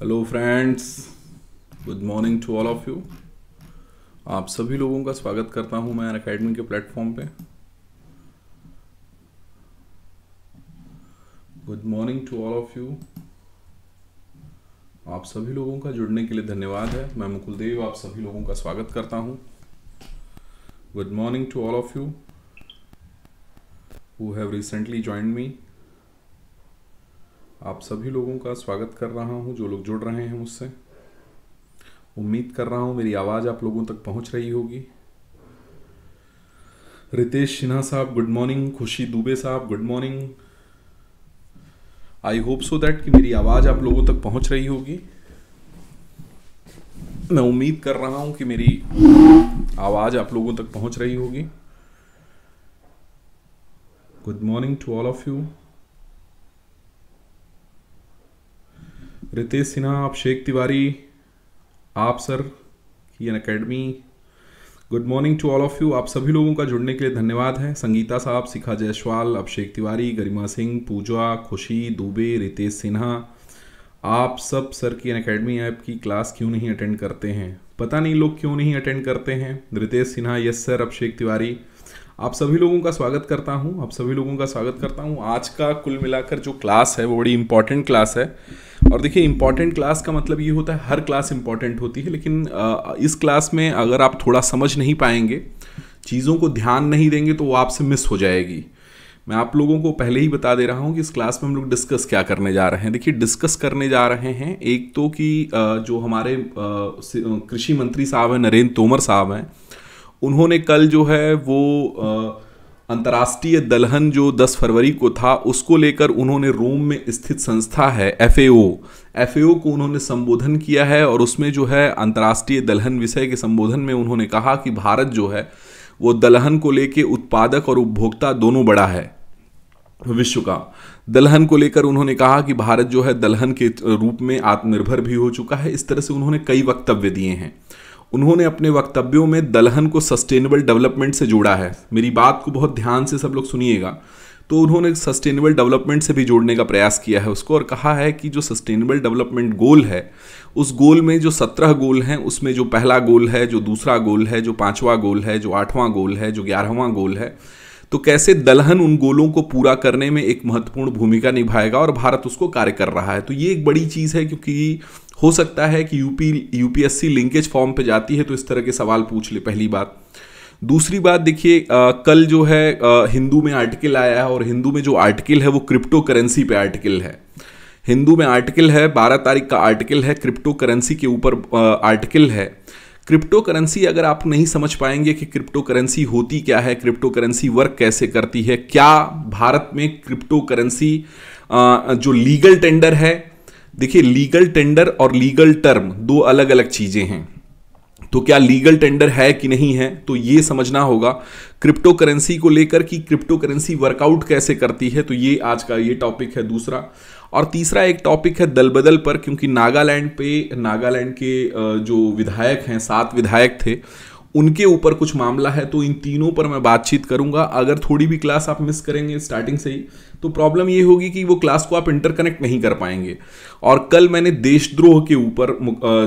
hello friends good morning to all of you आप सभी लोगों का स्वागत करता हूं मैं अकेडमी के प्लेटफॉर्म पे good morning to all of you आप सभी लोगों का जुड़ने के लिए धन्यवाद है मैं मुकुल देव आप सभी लोगों का स्वागत करता हूं good morning to all of you who have recently join me आप सभी लोगों का स्वागत कर रहा हूं जो लोग जुड़ रहे हैं मुझसे उम्मीद कर रहा हूं मेरी आवाज़ आप लोगों तक पहुंच रही होगी रितेश सिन्हा साहब गुड मॉर्निंग खुशी दुबे साहब good morning I hope so that कि मेरी आवाज़ आप लोगों तक पहुंच रही होगी मैं उम्मीद कर रहा हूं कि मेरी आवाज़ आप लोगों तक पहुंच रही होगी good morning to all of you Ritesh Sinha Abhishek Tiwari आप सर की Unacademy good morning to all of you आप सभी लोगों का जुड़ने के लिए धन्यवाद है संगीता साहब शिखा जयसवाल अभिषेक तिवारी गरिमा सिंह पूजा खुशी दुबे रितेश सिन्हा आप सब सर की एन अकेडमी ऐप की क्लास क्यों नहीं अटेंड करते हैं पता नहीं लोग क्यों नहीं अटेंड करते हैं रितेश सिन्हा यस सर अभिषेक तिवारी आप सभी लोगों का स्वागत करता हूँ आप सभी लोगों का स्वागत करता हूँ आज का कुल मिलाकर जो क्लास है वो बड़ी इंपॉर्टेंट क्लास है और देखिए इंपॉर्टेंट क्लास का मतलब ये होता है हर क्लास इंपॉर्टेंट होती है लेकिन इस क्लास में अगर आप थोड़ा समझ नहीं पाएंगे चीज़ों को ध्यान नहीं देंगे तो वो आपसे मिस हो जाएगी मैं आप लोगों को पहले ही बता दे रहा हूँ कि इस क्लास में हम लोग डिस्कस क्या करने जा रहे हैं देखिए डिस्कस करने जा रहे हैं एक तो कि जो हमारे कृषि मंत्री साहब हैं नरेंद्र तोमर साहब हैं उन्होंने कल जो है वो अंतर्राष्ट्रीय दलहन जो 10 फरवरी को था उसको लेकर उन्होंने रोम में स्थित संस्था है एफ एफ को उन्होंने संबोधन किया है और उसमें जो है अंतर्राष्ट्रीय दलहन विषय के संबोधन में उन्होंने कहा कि भारत जो है वो दलहन को लेके उत्पादक और उपभोक्ता दोनों बड़ा है विश्व का दलहन को लेकर उन्होंने कहा कि भारत जो है दलहन के रूप में आत्मनिर्भर भी हो चुका है इस तरह से उन्होंने कई वक्तव्य दिए हैं उन्होंने अपने वक्तव्यों में दलहन को सस्टेनेबल डेवलपमेंट से जोड़ा है मेरी बात को बहुत ध्यान से सब लोग सुनिएगा तो उन्होंने सस्टेनेबल डेवलपमेंट से भी जोड़ने का प्रयास किया है उसको और कहा है कि जो सस्टेनेबल डेवलपमेंट गोल है उस गोल में जो सत्रह गोल हैं उसमें जो पहला गोल है जो दूसरा गोल है जो पाँचवा गोल है जो आठवां गोल है जो ग्यारहवां गोल है तो कैसे दलहन उन गोलों को पूरा करने में एक महत्वपूर्ण भूमिका निभाएगा और भारत उसको कार्य कर रहा है तो ये एक बड़ी चीज़ है क्योंकि हो सकता है कि यूपी यूपीएससी लिंकेज फॉर्म पे जाती है तो इस तरह के सवाल पूछ ले पहली बात दूसरी बात देखिए कल जो है आ, हिंदू में आर्टिकल आया है और हिंदू में जो आर्टिकल है वो क्रिप्टो करेंसी पे आर्टिकल है हिंदू में आर्टिकल है बारह तारीख का आर्टिकल है क्रिप्टो करेंसी के ऊपर आर्टिकल है क्रिप्टो करेंसी अगर आप नहीं समझ पाएंगे कि क्रिप्टो करेंसी होती क्या है क्रिप्टो करेंसी वर्क कैसे करती है क्या भारत में क्रिप्टो करेंसी जो लीगल टेंडर है देखिए लीगल टेंडर और लीगल टर्म दो अलग अलग चीज़ें हैं तो क्या लीगल टेंडर है कि नहीं है तो ये समझना होगा क्रिप्टो करेंसी को लेकर कि क्रिप्टो करेंसी वर्कआउट कैसे करती है तो ये आज का ये टॉपिक है दूसरा और तीसरा एक टॉपिक है दल बदल पर क्योंकि नागालैंड पे नागालैंड के जो विधायक हैं सात विधायक थे उनके ऊपर कुछ मामला है तो इन तीनों पर मैं बातचीत करूंगा अगर थोड़ी भी क्लास आप मिस करेंगे स्टार्टिंग से ही तो प्रॉब्लम ये होगी कि वो क्लास को आप इंटरकनेक्ट नहीं कर पाएंगे और कल मैंने देशद्रोह के ऊपर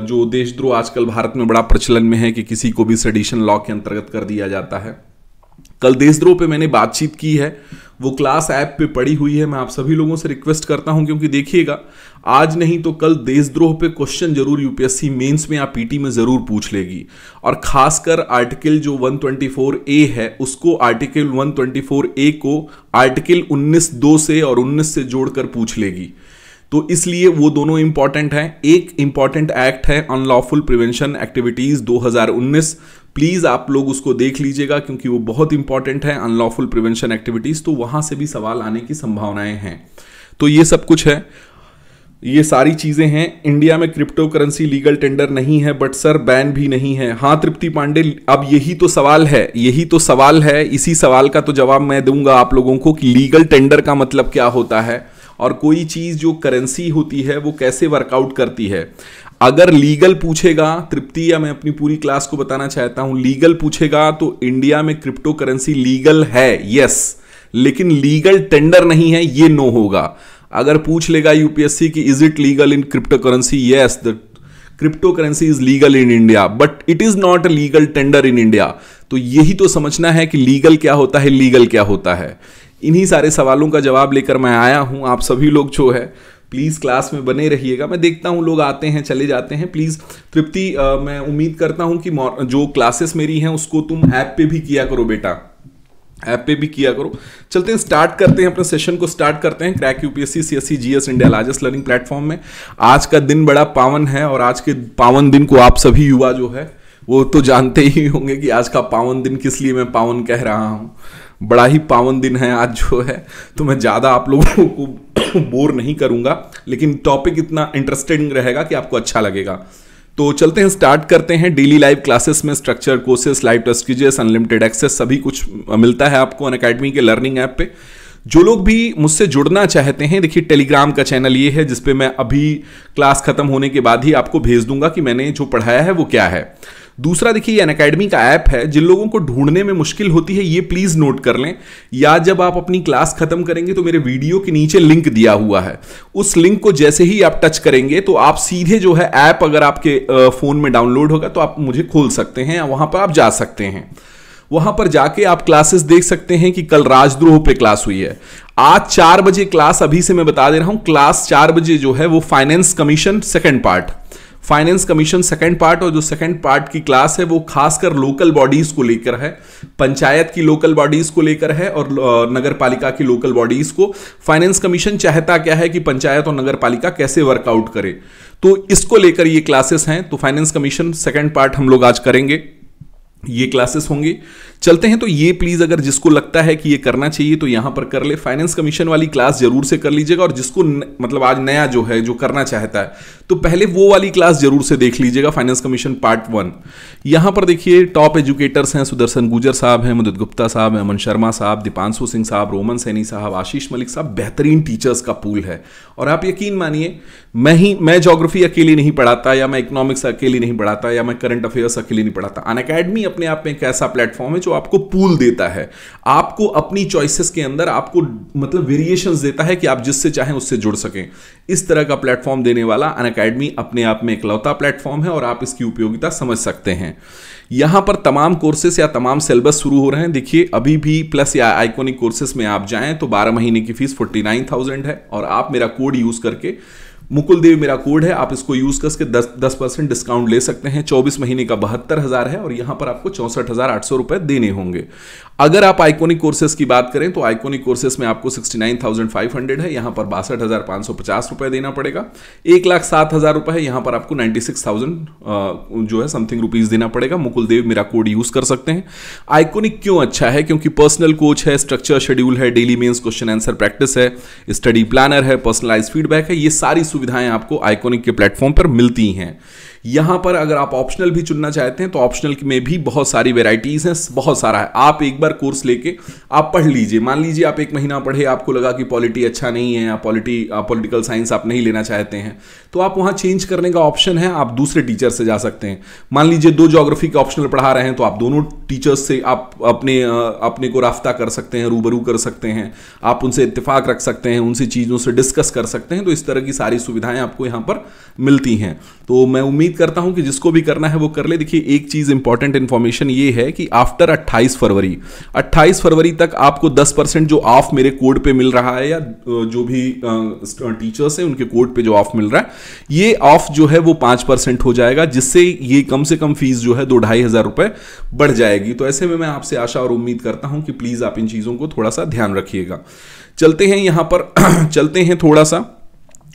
जो देशद्रोह आजकल भारत में बड़ा प्रचलन में है कि किसी को भी सडिशन लॉ के अंतर्गत कर दिया जाता है कल देशद्रोह पे मैंने बातचीत की है वो क्लास ऐप पे पड़ी हुई है मैं आप सभी लोगों से रिक्वेस्ट करता हूं क्योंकि देखिएगा आज नहीं तो कल देशद्रोह पे क्वेश्चन जरूर यूपीएससी मेंस में या पीटी में ज़रूर पूछ लेगी और खासकर आर्टिकल जो 124 ए है उसको आर्टिकल 124 ए को आर्टिकल 19 दो से और 19 से जोड़कर पूछ लेगी तो इसलिए वो दोनों इंपॉर्टेंट हैं एक इंपॉर्टेंट एक्ट है अनलॉफुल प्रिवेंशन एक्टिविटीज़ 2019 प्लीज़ आप लोग उसको देख लीजिएगा क्योंकि वो बहुत इंपॉर्टेंट है अनलॉफुल प्रिवेंशन एक्टिविटीज़ तो वहां से भी सवाल आने की संभावनाएं हैं तो ये सब कुछ है ये सारी चीज़ें हैं इंडिया में क्रिप्टो करेंसी लीगल टेंडर नहीं है बट सर बैन भी नहीं है हाँ तृप्ति पांडे अब यही तो सवाल है यही तो सवाल है इसी सवाल का तो जवाब मैं दूंगा आप लोगों को कि लीगल टेंडर का मतलब क्या होता है और कोई चीज़ जो करेंसी होती है वो कैसे वर्कआउट करती है अगर लीगल पूछेगा तृप्ति या मैं अपनी पूरी क्लास को बताना चाहता हूं लीगल पूछेगा तो इंडिया में क्रिप्टो करेंसी लीगल है यस लेकिन लीगल टेंडर नहीं है ये नो होगा अगर पूछ लेगा यूपीएससी की is it legal in crypto currency yes the crypto currency is legal in India but it is not a legal tender in India तो यही तो समझना है कि लीगल क्या होता है लीगल क्या होता है इन्हीं सारे सवालों का जवाब लेकर मैं आया हूं आप सभी लोग जो है प्लीज़ क्लास में बने रहिएगा मैं देखता हूँ लोग आते हैं चले जाते हैं प्लीज़ तृप्ति मैं उम्मीद करता हूँ कि जो क्लासेस मेरी हैं उसको तुम ऐप पे भी किया करो बेटा ऐप पे भी किया करो चलते हैं स्टार्ट करते हैं अपने सेशन को स्टार्ट करते हैं crack UPSC C S C GS India largest learning platform में आज का दिन बड़ा पावन है और आज के पावन दिन को आप सभी युवा जो है वो तो जानते ही होंगे कि आज का पावन दिन किस लिए मैं पावन कह रहा हूँ बड़ा ही पावन दिन है आज जो है तो मैं ज़्यादा आप लोगों को बोर नहीं करूँगा लेकिन टॉपिक इतना इंटरेस्टिंग रहेगा कि आपको अच्छा लगेगा तो चलते हैं स्टार्ट करते हैं डेली लाइव क्लासेस में स्ट्रक्चर कोर्सेस लाइव टेस्ट कीजिए अनलिमिटेड एक्सेस सभी कुछ मिलता है आपको अन अकेडमी के लर्निंग ऐप पे जो लोग भी मुझसे जुड़ना चाहते हैं देखिए टेलीग्राम का चैनल ये है जिसपे मैं अभी क्लास खत्म होने के बाद ही आपको भेज दूंगा कि मैंने जो पढ़ाया है वो क्या है दूसरा देखिए ये अनकेडमी का ऐप है जिन लोगों को ढूंढने में मुश्किल होती है ये प्लीज़ नोट कर लें या जब आप अपनी क्लास खत्म करेंगे तो मेरे वीडियो के नीचे लिंक दिया हुआ है उस लिंक को जैसे ही आप टच करेंगे तो आप सीधे जो है ऐप अगर आपके फ़ोन में डाउनलोड होगा तो आप मुझे खोल सकते हैं वहां पर आप जा सकते हैं वहां पर जाके आप क्लासेस देख सकते हैं कि कल राजद्रोह पे क्लास हुई है आज चार बजे क्लास अभी से मैं बता दे रहा हूं क्लास चार बजे जो है वो finance commission second part finance commission second part और जो सेकेंड पार्ट की क्लास है वो खासकर लोकल बॉडीज को लेकर है पंचायत की लोकल बॉडीज को लेकर है और नगर पालिका की लोकल बॉडीज को फाइनेंस कमीशन चाहता क्या है कि पंचायत और नगर पालिका कैसे वर्कआउट करे तो इसको लेकर ये क्लासेस हैं तो फाइनेंस कमीशन सेकेंड पार्ट हम लोग आज करेंगे ये क्लासेस होंगी चलते हैं तो ये प्लीज़ अगर जिसको लगता है कि ये करना चाहिए तो यहां पर कर ले फाइनेंस कमीशन वाली क्लास जरूर से कर लीजिएगा और जिसको न, मतलब आज नया जो है जो करना चाहता है तो पहले वो वाली क्लास जरूर से देख लीजिएगा फाइनेंस कमीशन पार्ट वन यहां पर देखिए टॉप एजुकेटर्स हैं सुदर्शन गुजर साहब हैं मुदित गुप्ता साहब अमन शर्मा साहब दीपांशु सिंह साहब रोमन सैनी साहब आशीष मलिक साहब बेहतरीन टीचर्स का पूल है और आप यकीन मानिए मैं ही मैं जोग्राफी अकेली नहीं पढ़ाता या मैं इकोनॉमिक्स अकेली नहीं पढ़ाता या मैं करंट अफेयर्स अकेली नहीं पढ़ाता अन अपने आप में एक ऐसा प्लेटफॉर्म है जो आपको पूल देता है आपको अपनी चॉइसेस के अंदर आपको मतलब वेरिएशंस देता है कि आप जिससे चाहें उससे जुड़ सकें इस तरह का प्लेटफॉर्म देने वाला अन अकेडमी अपने आप में इकलौता प्लेटफॉर्म है और आप इसकी उपयोगिता समझ सकते हैं यहाँ पर तमाम कोर्सेस या तमाम सिलेबस शुरू हो रहे हैं देखिए अभी भी प्लस या आइकोनिक कोर्सेस में आप जाएं तो बारह महीने की फीस फोर्टी है और आप मेरा कोड यूज़ करके मुकुल देव मेरा कोड है आप इसको यूज करके दस दस परसेंट डिस्काउंट ले सकते हैं चौबीस महीने का बहत्तर हजार है और यहां पर आपको चौसठ हजार आठ सौ रुपए देने होंगे अगर आप आइकोनिक कोर्सेज की बात करें तो आइकोनिक कोर्सेज में आपको sixty nine thousand five hundred है यहां पर बासठ हजार पांच सौ पचास रुपए देना पड़ेगा एक लाख सात हजार रुपए है यहां पर आपको नाइन्टी सिक्स थाउजेंड जो है समथिंग रुपीज देना पड़ेगा मुकुल देव मेरा कोड यूज कर सकते हैं आइकोनिक क्यों अच्छा है क्योंकि पर्सनल कोच है स्ट्रक्चर शेड्यूल है daily mains question answer practice है स्टडी प्लानर है पर्सनलाइज फीडबैक है ये सारी सुविधा सुविधाएं आपको आइकोनिक के प्लेटफॉर्म पर मिलती हैं यहां पर अगर आप ऑप्शनल भी चुनना चाहते हैं तो ऑप्शनल में भी बहुत सारी वेराइटीज़ हैं बहुत सारा है आप एक बार कोर्स लेके आप पढ़ लीजिए मान लीजिए आप एक महीना पढ़े आपको लगा कि पॉलिटी अच्छा नहीं है या पॉलिटी पॉलिटिकल साइंस आप नहीं लेना चाहते हैं तो आप वहां चेंज करने का ऑप्शन है आप दूसरे टीचर से जा सकते हैं मान लीजिए दो जोग्राफी के ऑप्शनल पढ़ा रहे हैं तो आप दोनों टीचर्स से आप अपने अपने को राफ्ता कर सकते हैं रूबरू कर सकते हैं आप उनसे इतफाक रख सकते हैं उनसे चीज़ों से डिस्कस कर सकते हैं तो इस तरह की सारी सुविधाएं आपको यहां पर मिलती हैं तो मैं उम्मीद उम्मीद करता हूं कि जिसको भी करना है वो कर ले देखिए एक चीज इंपॉर्टेंट इंफॉर्मेशन ये है कि आफ्टर 28 फरवरी 28 फरवरी तक आपको 10 परसेंट जो ऑफ मेरे कोड पे मिल रहा है या जो भी टीचर्स हैं उनके कोड पे जो ऑफ मिल रहा है ये ऑफ जो है वो पांच हो जाएगा जिससे ये कम से कम फीस जो है दो ढाई बढ़ जाएगी तो ऐसे में मैं आपसे आशा और उम्मीद करता हूं कि प्लीज आप इन चीजों को थोड़ा सा ध्यान रखिएगा चलते हैं यहां पर चलते हैं थोड़ा सा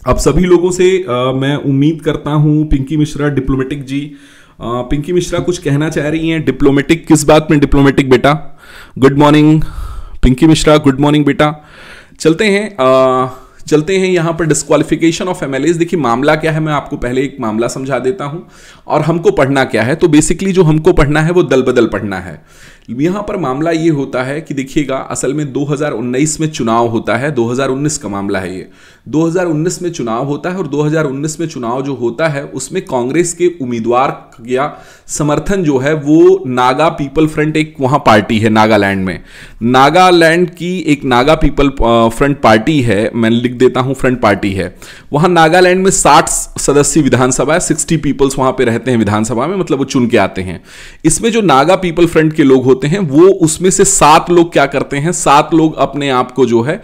अब सभी लोगों से आ, मैं उम्मीद करता हूं पिंकी मिश्रा डिप्लोमेटिक जी आ, पिंकी मिश्रा कुछ कहना चाह रही हैं डिप्लोमेटिक किस बात में डिप्लोमेटिक बेटा good morning Pinki Mishra good morning बेटा चलते हैं आ, चलते हैं यहां पर डिस्कालिफिकेशन ऑफ एम देखिए मामला क्या है मैं आपको पहले एक मामला समझा देता हूं और हमको पढ़ना क्या है तो बेसिकली जो हमको पढ़ना है वो दल बदल पढ़ना है यहां पर मामला ये होता है कि देखिएगा असल में 2019 में चुनाव होता है 2019 का मामला है ये 2019 में चुनाव होता है और 2019 में चुनाव जो होता है उसमें कांग्रेस के उम्मीदवार या समर्थन जो है वो नागा पीपल फ्रंट एक वहां पार्टी है नागालैंड में नागालैंड की एक नागा पीपल फ्रंट पार्टी है मैं लिख देता हूं फ्रंट पार्टी है वहां नागालैंड में साठ सदस्यीय विधानसभा है सिक्सटी पीपल्स वहां पर रहते हैं विधानसभा में मतलब वो चुन के आते हैं इसमें जो नागा पीपल फ्रंट के लोग होते होते हैं वो उसमें से सात लोग क्या करते हैं सात लोग अपने आप को जो है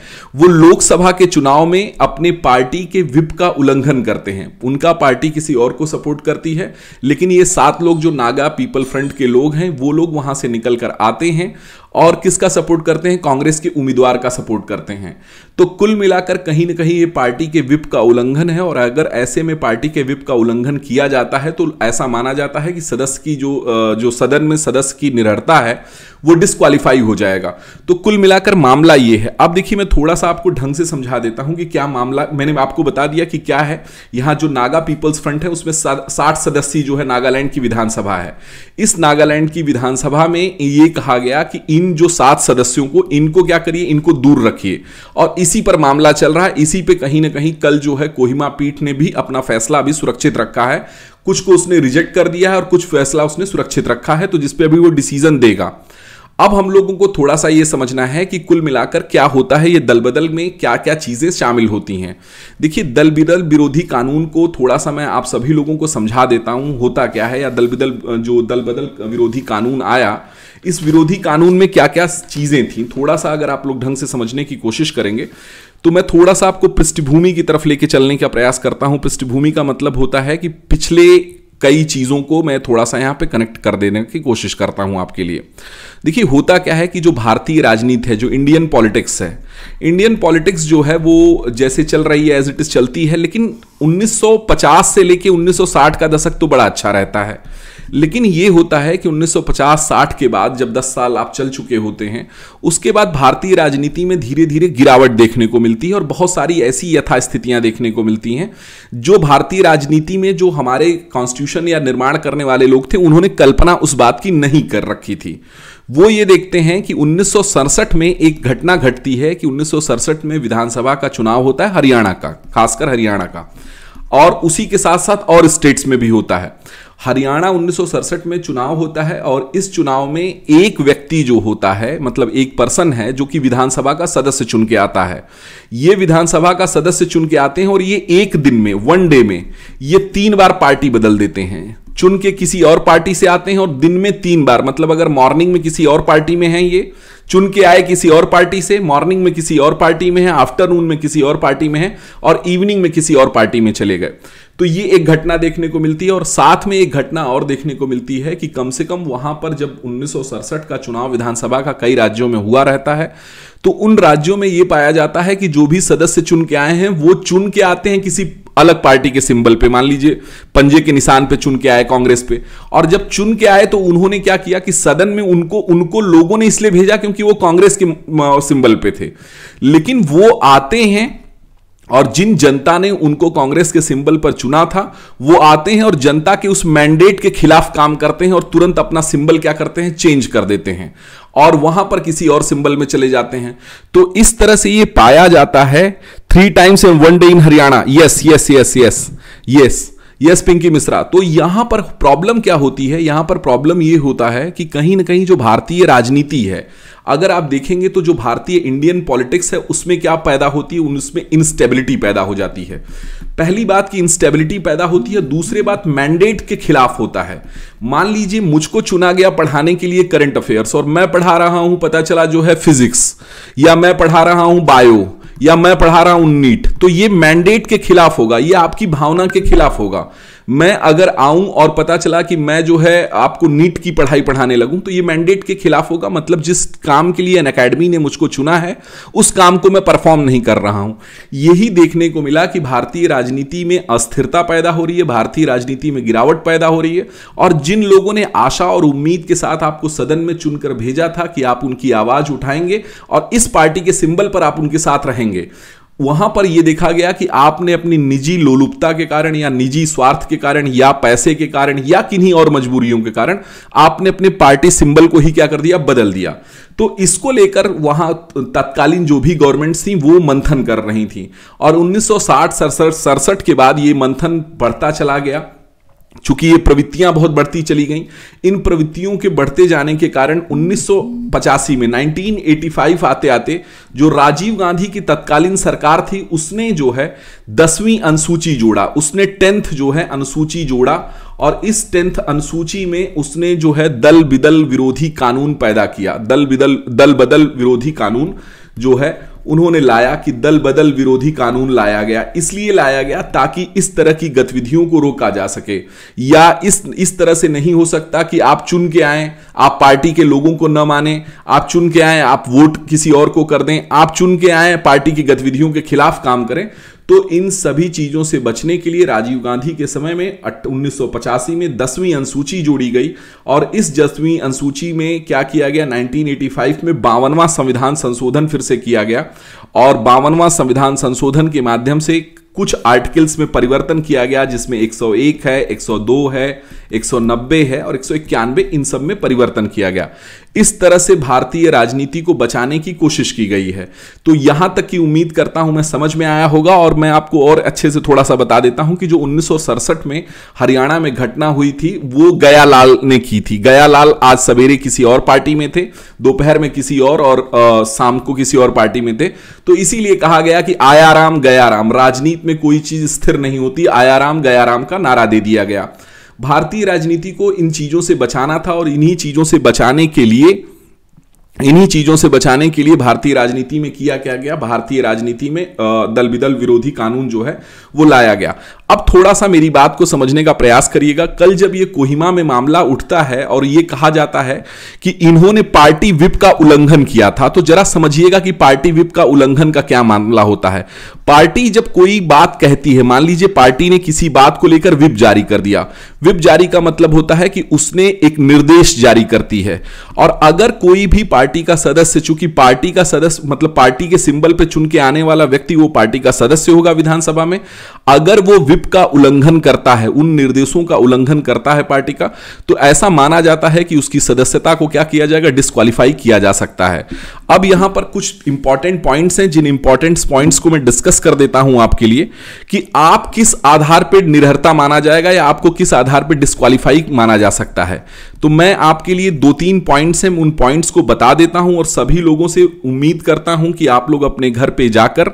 वो लोकसभा के चुनाव में अपने पार्टी के विप का उल्लंघन करते हैं उनका पार्टी किसी और को सपोर्ट करती है लेकिन ये सात लोग जो नागा पीपल फ्रंट के लोग हैं वो लोग वहां से निकल कर आते हैं और किसका सपोर्ट करते हैं कांग्रेस के उम्मीदवार का सपोर्ट करते हैं तो कुल मिलाकर कहीं ना कहीं ये पार्टी के विप का उल्लंघन है और अगर ऐसे में पार्टी के विप का उल्लंघन किया जाता है तो ऐसा माना जाता है कि सदस्य की जो जो सदन में सदस्य की निरहता है वो डिस्कालीफाई हो जाएगा तो कुल मिलाकर मामला ये है अब देखिए मैं थोड़ा सा आपको ढंग से समझा देता हूं कि क्या मामला मैंने आपको बता दिया कि क्या है यहां जो नागा पीपल्स फ्रंट है उसमें साठ सदस्य जो है नागालैंड की विधानसभा है इस नागालैंड की विधानसभा में ये कहा गया कि इन जो सात सदस्यों को इनको क्या करिए इनको दूर रखिए और इसी पर मामला चल रहा है इसी पे कहीं ना कहीं कल जो है कोहिमा पीठ ने भी अपना फैसला अभी सुरक्षित रखा है कुछ को उसने रिजेक्ट कर दिया है और कुछ फैसला उसने सुरक्षित रखा है तो जिसपे अभी वो डिसीजन देगा अब हम लोगों को थोड़ा सा ये समझना है कि कुल मिलाकर क्या होता है ये दल बदल में क्या क्या चीज़ें शामिल होती हैं देखिए दल बदल विरोधी कानून को थोड़ा सा मैं आप सभी लोगों को समझा देता हूँ होता क्या है या दल बदल जो दल बदल विरोधी कानून आया इस विरोधी कानून में क्या क्या चीज़ें थी थोड़ा सा अगर आप लोग ढंग से समझने की कोशिश करेंगे तो मैं थोड़ा सा आपको पृष्ठभूमि की तरफ लेके चलने का प्रयास करता हूँ पृष्ठभूमि का मतलब होता है कि पिछले कई चीज़ों को मैं थोड़ा सा यहाँ पे कनेक्ट कर देने की कोशिश करता हूँ आपके लिए देखिए होता क्या है कि जो भारतीय राजनीति है जो इंडियन पॉलिटिक्स है इंडियन पॉलिटिक्स जो है वो जैसे चल रही है एज इट इज़ चलती है लेकिन 1950 से लेके 1960 का दशक तो बड़ा अच्छा रहता है लेकिन ये होता है कि 1950-60 के बाद जब 10 साल आप चल चुके होते हैं उसके बाद भारतीय राजनीति में धीरे धीरे गिरावट देखने को मिलती है और बहुत सारी ऐसी यथास्थितियां देखने को मिलती हैं जो भारतीय राजनीति में जो हमारे कॉन्स्टिट्यूशन या निर्माण करने वाले लोग थे उन्होंने कल्पना उस बात की नहीं कर रखी थी वो ये देखते हैं कि उन्नीस में एक घटना घटती है कि उन्नीस में विधानसभा का चुनाव होता है हरियाणा का खासकर हरियाणा का और उसी के साथ साथ और स्टेट्स में भी होता है हरियाणा उन्नीस में चुनाव होता है और इस चुनाव में एक व्यक्ति जो होता है मतलब एक पर्सन है जो कि विधानसभा का सदस्य चुन के आता है ये विधानसभा का सदस्य चुन के आते हैं और ये एक दिन में वन डे में ये तीन बार पार्टी बदल देते हैं चुन के किसी और पार्टी से आते हैं और दिन में तीन बार मतलब अगर मॉर्निंग में किसी और पार्टी में हैं ये चुन के आए किसी और पार्टी से मॉर्निंग में किसी और पार्टी में है आफ्टरनून में किसी और पार्टी में है और इवनिंग में किसी और पार्टी में चले गए तो ये एक घटना देखने को मिलती है और साथ में एक घटना और देखने को मिलती है कि कम से कम वहां पर जब उन्नीस का चुनाव विधानसभा का कई राज्यों में हुआ रहता है तो उन राज्यों में ये पाया जाता है कि जो भी सदस्य चुन के आए हैं वो चुन के आते हैं किसी अलग पार्टी के सिंबल पे मान लीजिए पंजे के निशान पे चुन के आए कांग्रेस पे और जब चुन के आए तो उन्होंने क्या किया कि सदन में उनको उनको लोगों ने इसलिए भेजा क्योंकि वो कांग्रेस के सिंबल पे थे लेकिन वो आते हैं और जिन जनता ने उनको कांग्रेस के सिंबल पर चुना था वो आते हैं और जनता के उस मैंडेट के खिलाफ काम करते हैं और तुरंत अपना सिंबल क्या करते हैं चेंज कर देते हैं और वहां पर किसी और सिंबल में चले जाते हैं तो इस तरह से ये पाया जाता है three times in one day in Haryana yes yes yes yes yes yes Pinki Mishra तो यहां पर प्रॉब्लम क्या होती है यहां पर प्रॉब्लम यह होता है कि कहीं ना कहीं जो भारतीय राजनीति है अगर आप देखेंगे तो जो भारतीय इंडियन पॉलिटिक्स है उसमें क्या पैदा होती है उसमें इंस्टेबिलिटी पैदा हो जाती है पहली बात की इंस्टेबिलिटी पैदा होती है दूसरी बात मैंडेट के खिलाफ होता है मान लीजिए मुझको चुना गया पढ़ाने के लिए करंट अफेयर्स और मैं पढ़ा रहा हूं पता चला जो है फिजिक्स या मैं पढ़ा रहा हूं बायो या मैं पढ़ा रहा हूं नीट तो ये मैंडेट के खिलाफ होगा ये आपकी भावना के खिलाफ होगा मैं अगर आऊं और पता चला कि मैं जो है आपको नीट की पढ़ाई पढ़ाने लगूं तो ये मैंडेट के खिलाफ होगा मतलब जिस काम के लिए एन अकेडमी ने मुझको चुना है उस काम को मैं परफॉर्म नहीं कर रहा हूं यही देखने को मिला कि भारतीय राजनीति में अस्थिरता पैदा हो रही है भारतीय राजनीति में गिरावट पैदा हो रही है और जिन लोगों ने आशा और उम्मीद के साथ आपको सदन में चुनकर भेजा था कि आप उनकी आवाज उठाएंगे और इस पार्टी के सिंबल पर आप उनके साथ रहेंगे वहां पर यह देखा गया कि आपने अपनी निजी लोलुपता के कारण या निजी स्वार्थ के कारण या पैसे के कारण या किन्हीं और मजबूरियों के कारण आपने अपने पार्टी सिंबल को ही क्या कर दिया बदल दिया तो इसको लेकर वहां तत्कालीन जो भी गवर्नमेंट थी वो मंथन कर रही थी और उन्नीस सौ सड़सठ के बाद ये मंथन बढ़ता चला गया चूंकि ये प्रवृत्तियां बहुत बढ़ती चली गई इन प्रवृत्तियों के बढ़ते जाने के कारण उन्नीस में 1985 आते आते जो राजीव गांधी की तत्कालीन सरकार थी उसने जो है दसवीं अनुसूची जोड़ा उसने टेंथ जो है अनुसूची जोड़ा और इस टेंथ अनुसूची में उसने जो है दल बिदल विरोधी कानून पैदा किया दल बिदल दल बदल विरोधी कानून जो है उन्होंने लाया कि दल बदल विरोधी कानून लाया गया इसलिए लाया गया ताकि इस तरह की गतिविधियों को रोका जा सके या इस इस तरह से नहीं हो सकता कि आप चुन के आए आप पार्टी के लोगों को न माने आप चुन के आए आप वोट किसी और को कर दें आप चुन के आए पार्टी की गतिविधियों के खिलाफ काम करें तो इन सभी चीजों से बचने के लिए राजीव गांधी के समय में उन्नीस में दसवीं अनुसूची जोड़ी गई और इस दसवीं अनुसूची में क्या किया गया 1985 में बावनवा संविधान संशोधन फिर से किया गया और बावनवा संविधान संशोधन के माध्यम से कुछ आर्टिकल्स में परिवर्तन किया गया जिसमें 101 है 102 है 190 है और एक इन सब में परिवर्तन किया गया इस तरह से भारतीय राजनीति को बचाने की कोशिश की गई है तो यहां तक की उम्मीद करता हूं मैं समझ में आया होगा और मैं आपको और अच्छे से थोड़ा सा बता देता हूं कि जो उन्नीस में हरियाणा में घटना हुई थी वो गयालाल ने की थी गयालाल आज सवेरे किसी और पार्टी में थे दोपहर में किसी और और शाम को किसी और पार्टी में थे तो इसीलिए कहा गया कि आया राम गया राम राजनीति में कोई चीज स्थिर नहीं होती आया राम गया राम का नारा दे दिया गया भारतीय राजनीति को इन चीज़ों से बचाना था और इन्हीं चीज़ों से बचाने के लिए इन्हीं चीज़ों से बचाने के लिए भारतीय राजनीति में किया क्या गया भारतीय राजनीति में दल बिदल विरोधी कानून जो है वो लाया गया अब थोड़ा सा मेरी बात को समझने का प्रयास करिएगा कल जब ये कोहिमा में मामला उठता है और ये कहा जाता है कि इन्होंने पार्टी विप का उल्लंघन किया था तो जरा समझिएगा कि पार्टी विप का उल्लंघन का क्या मामला होता है पार्टी जब कोई बात कहती है मान लीजिए पार्टी ने किसी बात को लेकर विप जारी कर दिया विप जारी का मतलब होता है कि उसने एक निर्देश जारी करती है और अगर कोई भी पार्टी का सदस्य चूंकि पार्टी का सदस्य मतलब पार्टी के सिंबल पर चुन के आने वाला व्यक्ति वो पार्टी का सदस्य होगा विधानसभा में अगर वो विप का उल्लंघन करता है उन निर्देशों का उल्लंघन करता है पार्टी का तो ऐसा माना जाता है कि उसकी सदस्यता को क्या किया जाएगा डिस्कालीफाई किया जा सकता है अब यहां पर कुछ इंपॉर्टेंट पॉइंट्स हैं जिन इंपॉर्टेंट पॉइंट्स को मैं डिस्कस कर देता हूं आपके लिए कि आप किस आधार पर निर्हरता माना जाएगा या आपको किस आधार पर डिस्कालीफाई माना जा सकता है तो मैं आपके लिए दो तीन पॉइंट्स हैं उन पॉइंट्स को बता देता हूं और सभी लोगों से उम्मीद करता हूं कि आप लोग अपने घर पे जाकर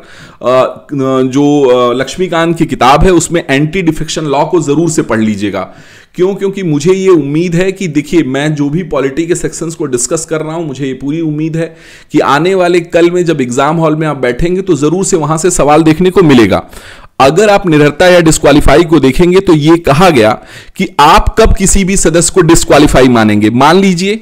जो लक्ष्मीकांत की किताब है उसमें एंटी डिफेक्शन लॉ को ज़रूर से पढ़ लीजिएगा क्यों क्योंकि मुझे ये उम्मीद है कि देखिए मैं जो भी पॉलिटी के सेक्शंस को डिस्कस कर रहा हूं मुझे ये पूरी उम्मीद है कि आने वाले कल में जब एग्ज़ाम हॉल में आप बैठेंगे तो ज़रूर से वहां से सवाल देखने को मिलेगा अगर आप निरहता या डिस्कालीफाई को देखेंगे तो यह कहा गया कि आप कब किसी भी सदस्य को डिस्कालीफाई मानेंगे मान लीजिए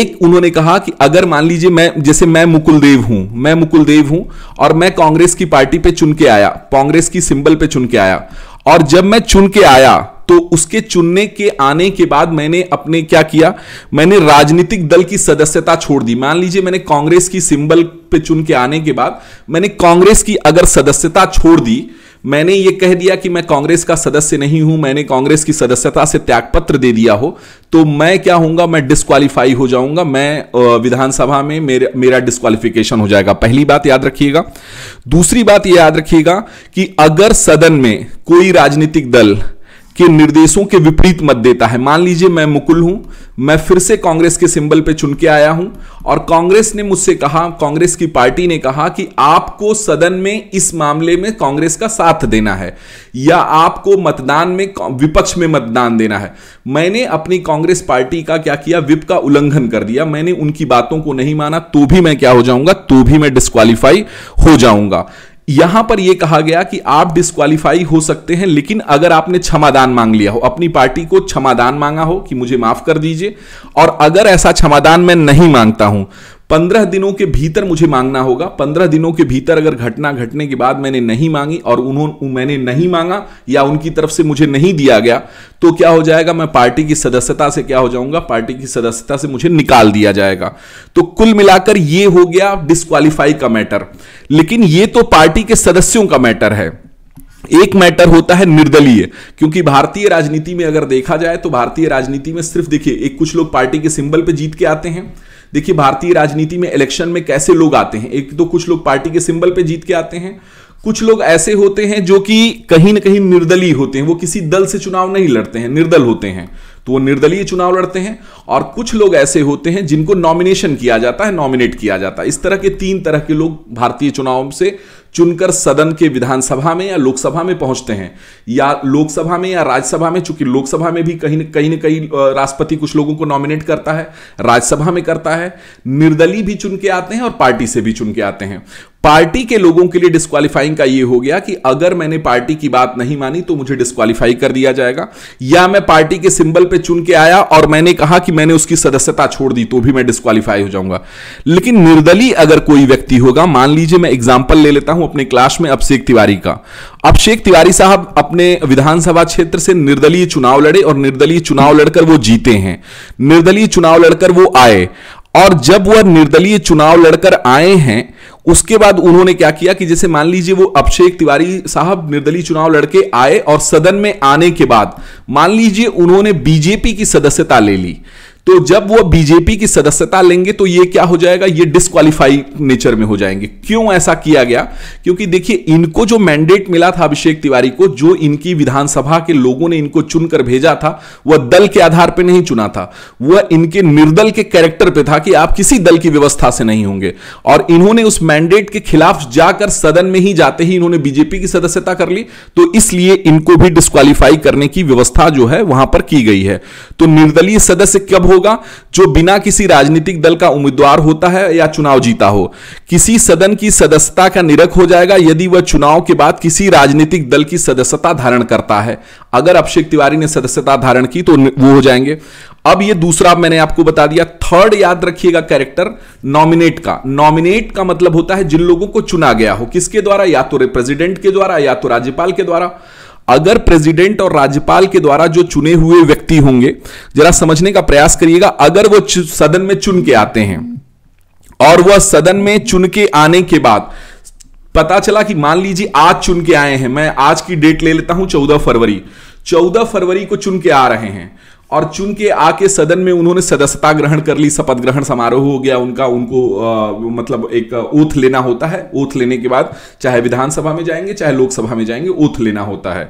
एक उन्होंने कहा कि अगर मान लीजिए मैं जैसे मैं मुकुल देव हूं मैं मुकुल देव हूं और मैं कांग्रेस की पार्टी पे चुन के आया कांग्रेस की सिंबल पे चुन के आया और जब मैं चुन के आया तो उसके चुनने के आने के बाद मैंने अपने क्या किया मैंने राजनीतिक दल की सदस्यता छोड़ दी मान लीजिए मैंने कांग्रेस की सिंबल पे चुन के आने के बाद मैंने कांग्रेस की अगर सदस्यता छोड़ दी मैंने ये कह दिया कि मैं कांग्रेस का सदस्य नहीं हूं मैंने कांग्रेस की सदस्यता से त्यागपत्र दे दिया हो तो मैं क्या हूंगा मैं डिस्कालीफाई हो जाऊंगा मैं विधानसभा में मेरे, मेरा डिस्कालिफिकेशन हो जाएगा पहली बात याद रखिएगा दूसरी बात यह याद रखिएगा कि अगर सदन में कोई राजनीतिक दल के निर्देशों के विपरीत मत देता है मान लीजिए मैं मुकुल हूं मैं फिर से कांग्रेस के सिंबल पे चुन के आया हूं और कांग्रेस ने मुझसे कहा कांग्रेस की पार्टी ने कहा कि आपको सदन में इस मामले में कांग्रेस का साथ देना है या आपको मतदान में विपक्ष में मतदान देना है मैंने अपनी कांग्रेस पार्टी का क्या किया विप का उल्लंघन कर दिया मैंने उनकी बातों को नहीं माना तो भी मैं क्या हो जाऊंगा तो भी मैं डिस्कालीफाई हो जाऊंगा यहां पर यह कहा गया कि आप डिस्कालीफाई हो सकते हैं लेकिन अगर आपने क्षमादान मांग लिया हो अपनी पार्टी को क्षमादान मांगा हो कि मुझे माफ कर दीजिए और अगर ऐसा क्षमादान मैं नहीं मांगता हूं पंद्रह दिनों के भीतर मुझे मांगना होगा पंद्रह दिनों के भीतर अगर घटना घटने के बाद मैंने नहीं मांगी और उन्होंने मैंने नहीं मांगा या उनकी तरफ से मुझे नहीं दिया गया तो क्या हो जाएगा मैं पार्टी की सदस्यता से क्या हो जाऊंगा पार्टी की सदस्यता से मुझे निकाल दिया जाएगा तो कुल मिलाकर ये हो गया डिस्कालीफाई का मैटर लेकिन ये तो पार्टी के सदस्यों का मैटर है एक मैटर होता है निर्दलीय क्योंकि भारतीय राजनीति में अगर देखा जाए तो भारतीय राजनीति में सिर्फ देखिए एक कुछ लोग पार्टी के सिंबल पे जीत के आते हैं देखिए भारतीय राजनीति में इलेक्शन में कैसे लोग आते हैं एक तो कुछ लोग पार्टी के सिंबल पे जीत के आते हैं कुछ लोग ऐसे होते हैं जो कि कहीं ना कहीं निर्दलीय होते हैं वो किसी दल से चुनाव नहीं लड़ते हैं निर्दल होते हैं तो वो निर्दलीय चुनाव लड़ते हैं और कुछ लोग ऐसे होते हैं जिनको नॉमिनेशन किया जाता है नॉमिनेट किया जाता है इस तरह के तीन तरह के लोग भारतीय चुनाव से चुनकर सदन के विधानसभा में या लोकसभा में पहुंचते हैं या लोकसभा में या राज्यसभा में चूंकि लोकसभा में भी कहीं कहीं ना कहीं राष्ट्रपति कुछ लोगों को नॉमिनेट करता है राज्यसभा में करता है निर्दलीय भी चुन के आते हैं और पार्टी से भी चुन के आते हैं पार्टी के लोगों के लिए डिस्कालीफाइंग का ये हो गया कि अगर मैंने पार्टी की बात नहीं मानी तो मुझे डिस्कालीफाई कर दिया जाएगा या मैं पार्टी के सिंबल पे चुन के आया और मैंने कहा कि मैंने उसकी सदस्यता छोड़ दी तो भी मैं डिस्कालीफाई हो जाऊंगा लेकिन निर्दलीय अगर कोई व्यक्ति होगा मान लीजिए मैं एग्जाम्पल ले लेता हूं अपने क्लास में अभिषेक तिवारी का अभिषेक तिवारी साहब अपने विधानसभा क्षेत्र से निर्दलीय चुनाव लड़े और निर्दलीय चुनाव लड़कर वो जीते हैं निर्दलीय चुनाव लड़कर वो आए और जब वह निर्दलीय चुनाव लड़कर आए हैं उसके बाद उन्होंने क्या किया कि जैसे मान लीजिए वो अभिषेक तिवारी साहब निर्दलीय चुनाव लड़के आए और सदन में आने के बाद मान लीजिए उन्होंने बीजेपी की सदस्यता ले ली तो जब वो बीजेपी की सदस्यता लेंगे तो ये क्या हो जाएगा ये डिस्कालीफाई नेचर में हो जाएंगे क्यों ऐसा किया गया क्योंकि देखिए इनको जो मैंडेट मिला था अभिषेक तिवारी को जो इनकी विधानसभा के लोगों ने इनको चुनकर भेजा था वह दल के आधार पर नहीं चुना था वह इनके निर्दल के कैरेक्टर पर था कि आप किसी दल की व्यवस्था से नहीं होंगे और इन्होंने उस मैंडेट के खिलाफ जाकर सदन में ही जाते ही इन्होंने बीजेपी की सदस्यता कर ली तो इसलिए इनको भी डिस्कालीफाई करने की व्यवस्था जो है वहां पर की गई है तो निर्दलीय सदस्य कब हो होगा जो बिना किसी राजनीतिक दल का उम्मीदवार होता है या चुनाव जीता हो किसी सदन की सदस्यता का निरक हो जाएगा यदि वह चुनाव के बाद किसी राजनीतिक दल की सदस्यता धारण करता है अगर अभिषेक तिवारी ने सदस्यता धारण की तो वो हो जाएंगे अब ये दूसरा मैंने आपको बता दिया थर्ड याद रखिएगा कैरेक्टर नॉमिनेट का नॉमिनेट का मतलब होता है जिन लोगों को चुना गया हो किसके द्वारा या तो प्रेसिडेंट के द्वारा या तो राज्यपाल के द्वारा अगर प्रेसिडेंट और राज्यपाल के द्वारा जो चुने हुए व्यक्ति होंगे जरा समझने का प्रयास करिएगा अगर वो सदन में चुन के आते हैं और वह सदन में चुन के आने के बाद पता चला कि मान लीजिए आज चुन के आए हैं मैं आज की डेट ले लेता हूं चौदह फरवरी चौदह फरवरी को चुन के आ रहे हैं और चूंकि आके सदन में उन्होंने सदस्यता ग्रहण कर ली शपथ ग्रहण समारोह हो गया उनका उनको आ, मतलब एक ओथ लेना होता है ओथ लेने के बाद चाहे विधानसभा में जाएंगे चाहे लोकसभा में जाएंगे ओथ लेना होता है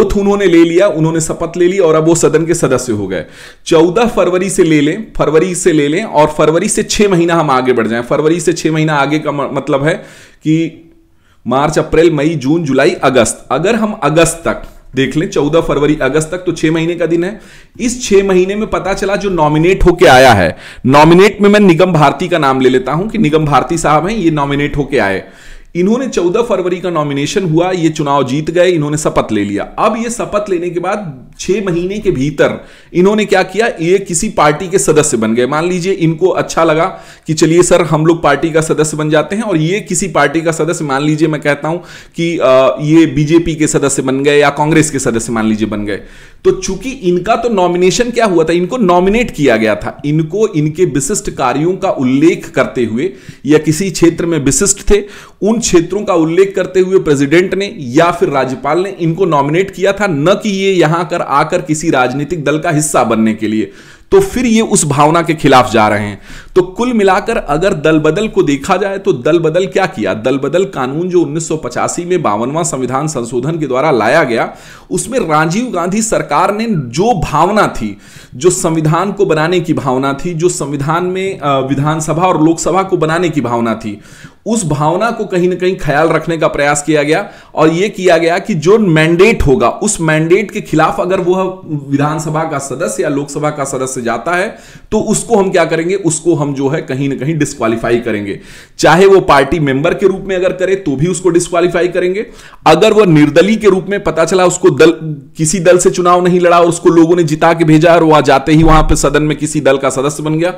ओथ उन्होंने ले लिया उन्होंने शपथ ले ली और अब वो सदन के सदस्य हो गए चौदह फरवरी से ले लें फरवरी से ले लें और फरवरी से छह महीना हम आगे बढ़ जाए फरवरी से छह महीना आगे का मतलब है कि मार्च अप्रैल मई जून जुलाई अगस्त अगर हम अगस्त तक देख लें चौदह फरवरी अगस्त तक तो छह महीने का दिन है इस छह महीने में पता चला जो नॉमिनेट होके आया है नॉमिनेट में मैं निगम भारती का नाम ले लेता हूं कि निगम भारती साहब हैं ये नॉमिनेट होके आए इन्होंने 14 फरवरी का नॉमिनेशन हुआ ये चुनाव जीत गए इन्होंने शपथ ले लिया अब ये शपथ लेने के बाद छह महीने के भीतर इन्होंने क्या किया ये किसी पार्टी के सदस्य बन गए मान लीजिए इनको अच्छा लगा कि चलिए सर हम लोग पार्टी का सदस्य बन जाते हैं और ये किसी पार्टी का सदस्य मान लीजिए मैं कहता हूं कि ये बीजेपी के सदस्य बन गए या कांग्रेस के सदस्य मान लीजिए बन गए तो चूंकि इनका तो नॉमिनेशन क्या हुआ था इनको नॉमिनेट किया गया था इनको इनके विशिष्ट कार्यों का उल्लेख करते हुए या किसी क्षेत्र में विशिष्ट थे उन क्षेत्रों का उल्लेख करते हुए प्रेसिडेंट ने या फिर राज्यपाल ने इनको नॉमिनेट किया था न कि ये यहां कर आकर किसी राजनीतिक दल का हिस्सा बनने के लिए तो फिर ये उस भावना के खिलाफ जा रहे हैं तो कुल मिलाकर अगर दल बदल को देखा जाए तो दल बदल क्या किया दल बदल कानून जो 1985 में बावनवा संविधान संशोधन के द्वारा लाया गया उसमें राजीव गांधी सरकार ने जो भावना थी जो संविधान को बनाने की भावना थी जो संविधान में विधानसभा और लोकसभा को बनाने की भावना थी उस भावना को कहीं ना कहीं ख्याल रखने का प्रयास किया गया और यह किया गया कि जो मैंडेट होगा उस मैंडेट के खिलाफ अगर वह विधानसभा का सदस्य या लोकसभा का सदस्य जाता है तो उसको हम क्या करेंगे उसको हम जो है कहीं ना कहीं डिस्कालीफाई करेंगे चाहे वो पार्टी मेंबर के रूप में अगर करे तो भी उसको डिस्कालीफाई करेंगे अगर वह निर्दलीय के रूप में पता चला उसको दल किसी दल से चुनाव नहीं लड़ा और उसको लोगों ने जिता के भेजा और वह जाते ही वहां पर सदन में किसी दल का सदस्य बन गया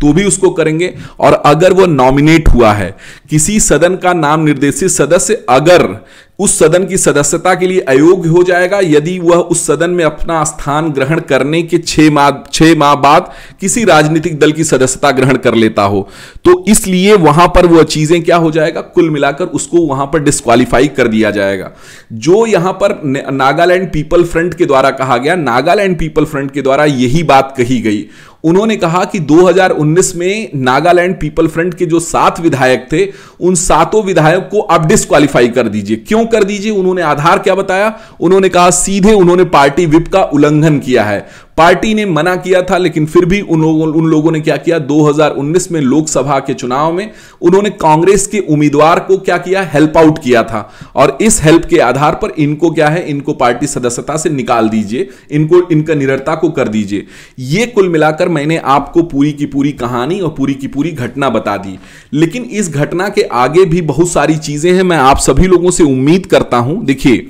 तो भी उसको करेंगे और अगर वह नॉमिनेट हुआ है कि किसी सदन का नाम निर्देशित सदस्य अगर उस सदन की सदस्यता के लिए अयोग्य हो जाएगा यदि वह उस सदन में अपना स्थान ग्रहण करने के छह माह छह माह बाद किसी राजनीतिक दल की सदस्यता ग्रहण कर लेता हो तो इसलिए वहां पर वह चीज़ें क्या हो जाएगा कुल मिलाकर उसको वहां पर डिस्कालीफाई कर दिया जाएगा जो यहां पर नागालैंड पीपल फ्रंट के द्वारा कहा गया नागालैंड पीपल फ्रंट के द्वारा यही बात कही गई उन्होंने कहा कि 2019 में नागालैंड पीपल फ्रंट के जो सात विधायक थे उन सातों विधायक को अब डिस्कालीफाई कर दीजिए क्यों कर दीजिए उन्होंने आधार क्या बताया उन्होंने कहा सीधे उन्होंने पार्टी विप का उल्लंघन किया है पार्टी ने मना किया था लेकिन फिर भी उन लोगों उन लोगों ने क्या किया 2019 में लोकसभा के चुनाव में उन्होंने कांग्रेस के उम्मीदवार को क्या किया हेल्प आउट किया था और इस हेल्प के आधार पर इनको क्या है इनको पार्टी सदस्यता से निकाल दीजिए इनको इनका निरता को कर दीजिए ये कुल मिलाकर मैंने आपको पूरी की पूरी कहानी और पूरी की पूरी घटना बता दी लेकिन इस घटना के आगे भी बहुत सारी चीजें हैं मैं आप सभी लोगों से उम्मीद करता हूं देखिए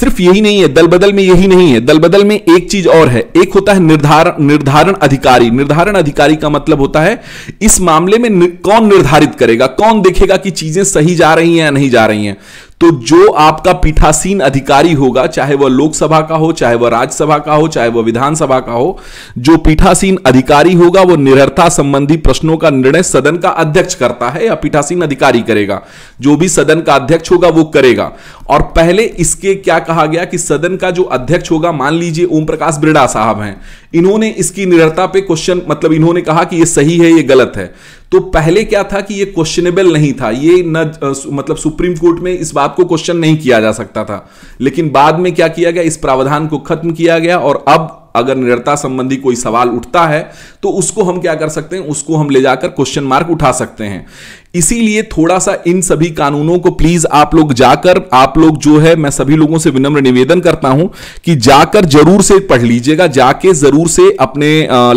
सिर्फ यही नहीं है दल बदल में यही नहीं है दल बदल में एक चीज और है एक होता होता है निर्धारण निर्धारण अधिकारी निर्धारण अधिकारी का मतलब होता है इस मामले में नि, कौन निर्धारित करेगा कौन देखेगा कि चीजें सही जा रही हैं या नहीं जा रही हैं तो जो आपका पीठासीन अधिकारी होगा चाहे वह लोकसभा का हो चाहे वह राज्यसभा का हो चाहे वह विधानसभा का हो जो पीठासीन अधिकारी होगा वह निरर्था संबंधी प्रश्नों का निर्णय सदन का अध्यक्ष करता है या पीठासीन अधिकारी करेगा जो भी सदन का अध्यक्ष होगा वो करेगा और पहले इसके क्या कहा गया कि सदन का जो अध्यक्ष होगा मान लीजिए ओम प्रकाश बिरडा साहब हैं इन्होंने इसकी निरर्था पे क्वेश्चन मतलब इन्होंने कहा कि ये सही है ये गलत है तो पहले क्या था कि ये क्वेश्चनेबल नहीं था ये न मतलब सुप्रीम कोर्ट में इस बात को क्वेश्चन नहीं किया जा सकता था लेकिन बाद में क्या किया गया इस प्रावधान को खत्म किया गया और अब अगर निरता संबंधी कोई सवाल उठता है तो उसको हम क्या कर सकते हैं उसको हम ले जाकर क्वेश्चन मार्क उठा सकते हैं इसीलिए थोड़ा सा इन सभी कानूनों को प्लीज आप लोग जाकर आप लोग जो है मैं सभी लोगों से विनम्र निवेदन करता हूं कि जाकर जरूर से पढ़ लीजिएगा जाके जरूर से अपने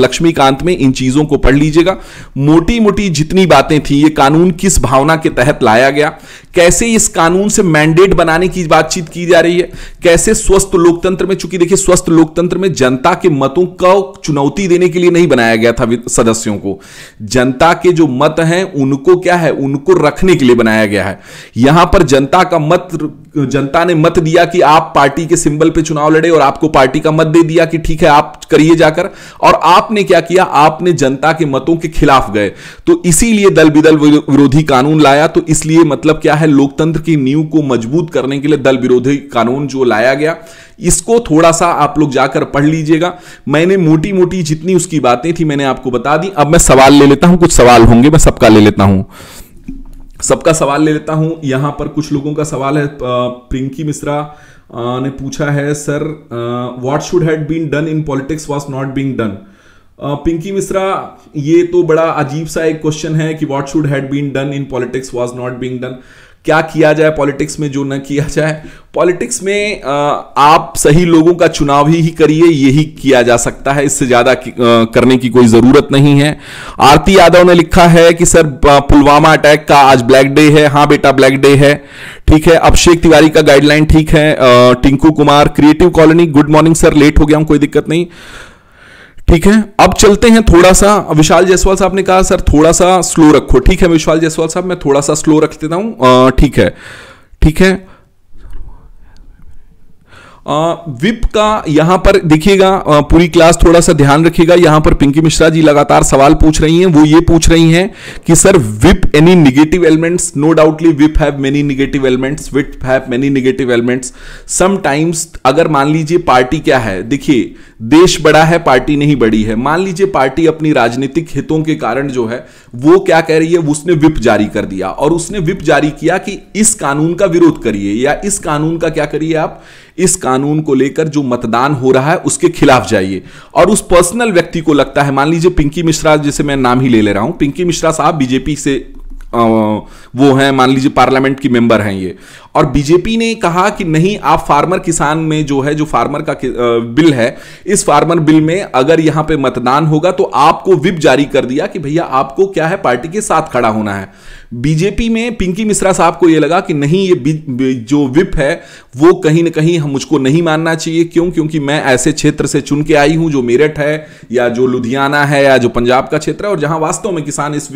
लक्ष्मीकांत में इन चीजों को पढ़ लीजिएगा मोटी मोटी जितनी बातें थी ये कानून किस भावना के तहत लाया गया कैसे इस कानून से मैंडेट बनाने की बातचीत की जा रही है कैसे स्वस्थ लोकतंत्र में चूंकि देखिए स्वस्थ लोकतंत्र में जनता के मतों को चुनौती देने के लिए नहीं बनाया गया था सदस्यों को जनता के जो मत हैं उनको क्या है है उनको रखने के लिए बनाया गया है यहां पर जनता का मत जनता ने मत दिया कि आप पार्टी के सिंबल पे चुनाव लड़े और आपको पार्टी का मत दे दिया कि ठीक है आप करिए जाकर और आपने क्या किया आपने जनता के मतों के खिलाफ गए तो इसीलिए दल विदल विरोधी कानून लाया तो इसलिए मतलब क्या है लोकतंत्र की नींव को मजबूत करने के लिए दल विरोधी कानून जो लाया गया इसको थोड़ा सा आप लोग जाकर पढ़ लीजिएगा मैंने मोटी मोटी जितनी उसकी बातें थी मैंने आपको बता दी अब मैं सवाल ले लेता हूं कुछ सवाल होंगे मैं सबका ले लेता हूं सबका सवाल ले लेता हूं यहां पर कुछ लोगों का सवाल है प्रिंकी मिश्रा ने पूछा है sir what should had been done in politics was not being done Pinki Mishra ये तो बड़ा अजीब सा एक क्वेश्चन है कि what should had been done in politics was not being done क्या किया जाए पॉलिटिक्स में जो ना किया जाए पॉलिटिक्स में आप सही लोगों का चुनाव ही, ही करिए यही किया जा सकता है इससे ज़्यादा करने की कोई ज़रूरत नहीं है आरती यादव ने लिखा है कि सर पुलवामा अटैक का आज ब्लैक डे है हाँ बेटा ब्लैक डे है ठीक है अभिषेक तिवारी का गाइडलाइन ठीक है Tinku Kumar creative colony good morning sir late हो गया हूँ कोई दिक्कत नहीं ठीक है अब चलते हैं थोड़ा सा विशाल जायसवाल साहब ने कहा सर थोड़ा सा स्लो रखो ठीक है विशाल जायसवाल साहब मैं थोड़ा सा स्लो रख देता हूं ठीक है ठीक है विप का यहां पर देखिएगा पूरी क्लास थोड़ा सा ध्यान रखिएगा यहां पर पिंकी मिश्रा जी लगातार सवाल पूछ रही हैं वो ये पूछ रही हैं कि sir whip any negative elements no doubtly whip have many negative elements whip have many negative elements sometimes अगर मान लीजिए पार्टी क्या है देखिए देश बड़ा है पार्टी नहीं बड़ी है मान लीजिए पार्टी अपनी राजनीतिक हितों के कारण जो है वो क्या कह रही है उसने विप जारी कर दिया और उसने विप जारी किया कि इस कानून का विरोध करिए या इस कानून का क्या करिए आप इस कानून को लेकर जो मतदान हो रहा है उसके खिलाफ जाइए और उस पर्सनल व्यक्ति को लगता है मान लीजिए पिंकी मिश्रा जैसे मैं नाम ही ले ले रहा हूं पिंकी मिश्रा साहब बीजेपी से वो हैं मान लीजिए पार्लियामेंट की मेंबर हैं ये और बीजेपी ने कहा कि नहीं आप फार्मर किसान में जो है जो फार्मर का बिल है इस फार्मर बिल में अगर यहां पे मतदान होगा तो आपको विप जारी कर दिया कि भैया आपको क्या है पार्टी के साथ खड़ा होना है बीजेपी में पिंकी मिश्रा साहब को यह लगा कि नहीं ये जो विप है वो कहीं ना कहीं हम मुझको नहीं मानना चाहिए क्यों क्योंकि मैं ऐसे क्षेत्र से चुन के आई हूं जो मेरठ है या जो लुधियाना है या जो पंजाब का क्षेत्र है और जहां वास्तव में किसान इस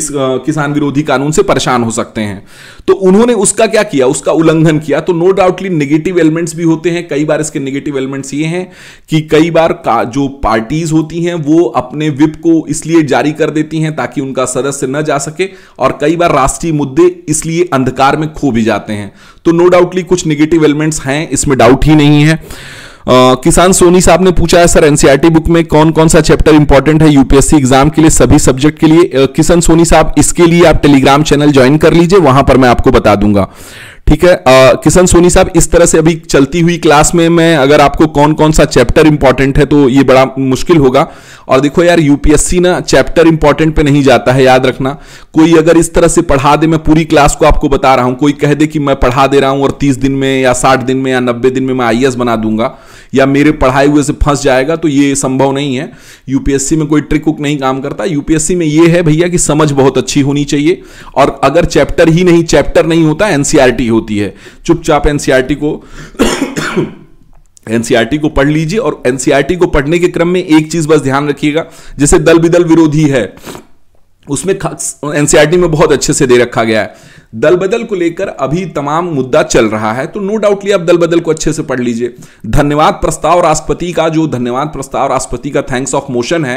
इस किसान विरोधी कानून से परेशान हो सकते हैं तो उन्होंने उसका क्या किया उसका उल्लंघन किया तो नो डाउटली नेगेटिव एलिमेंट्स भी होते हैं कई बार इसके नेगेटिव एलिमेंट्स ये हैं कि कई बार का जो पार्टीज होती हैं वो अपने विप को इसलिए जारी कर देती हैं ताकि उनका सदस्य न जा सके और कई बार राष्ट्रीय मुद्दे इसलिए अंधकार में खो भी जाते हैं तो नो डाउटली कुछ निगेटिव एलिमेंट्स हैं इसमें डाउट ही नहीं है Uh, किसान सोनी साहब ने पूछा है सर एनसीईआरटी बुक e में कौन कौन सा चैप्टर इंपॉर्टेंट है यूपीएससी एग्जाम के लिए सभी सब्जेक्ट के लिए uh, किसान सोनी साहब इसके लिए आप टेलीग्राम चैनल ज्वाइन कर लीजिए वहां पर मैं आपको बता दूंगा ठीक है किशन सोनी साहब इस तरह से अभी चलती हुई क्लास में मैं अगर आपको कौन कौन सा चैप्टर इंपॉर्टेंट है तो ये बड़ा मुश्किल होगा और देखो यार यूपीएससी ना चैप्टर इंपॉर्टेंट पे नहीं जाता है याद रखना कोई अगर इस तरह से पढ़ा दे मैं पूरी क्लास को आपको बता रहा हूं कोई कह दे कि मैं पढ़ा दे रहा हूं और तीस दिन में या साठ दिन में या नब्बे दिन में मैं आई बना दूंगा या मेरे पढ़ाए हुए से फंस जाएगा तो ये संभव नहीं है यूपीएससी में कोई ट्रिक उक नहीं काम करता यूपीएससी में ये है भैया कि समझ बहुत अच्छी होनी चाहिए और अगर चैप्टर ही नहीं चैप्टर नहीं होता एनसीआरटी e होती है चुपचाप एनसीआरटी e को एनसीईआरटी को पढ़ लीजिए और एनसीईआरटी को पढ़ने के क्रम में एक चीज बस ध्यान रखिएगा जैसे दल बिदल विरोधी है उसमें एनसीईआरटी में बहुत अच्छे से दे रखा गया है दल बदल को लेकर अभी तमाम मुद्दा चल रहा है तो नो डाउटली आप दल बदल को अच्छे से पढ़ लीजिए धन्यवाद प्रस्ताव राष्ट्रपति का जो धन्यवाद प्रस्ताव राष्ट्रपति का थैंक्स ऑफ मोशन है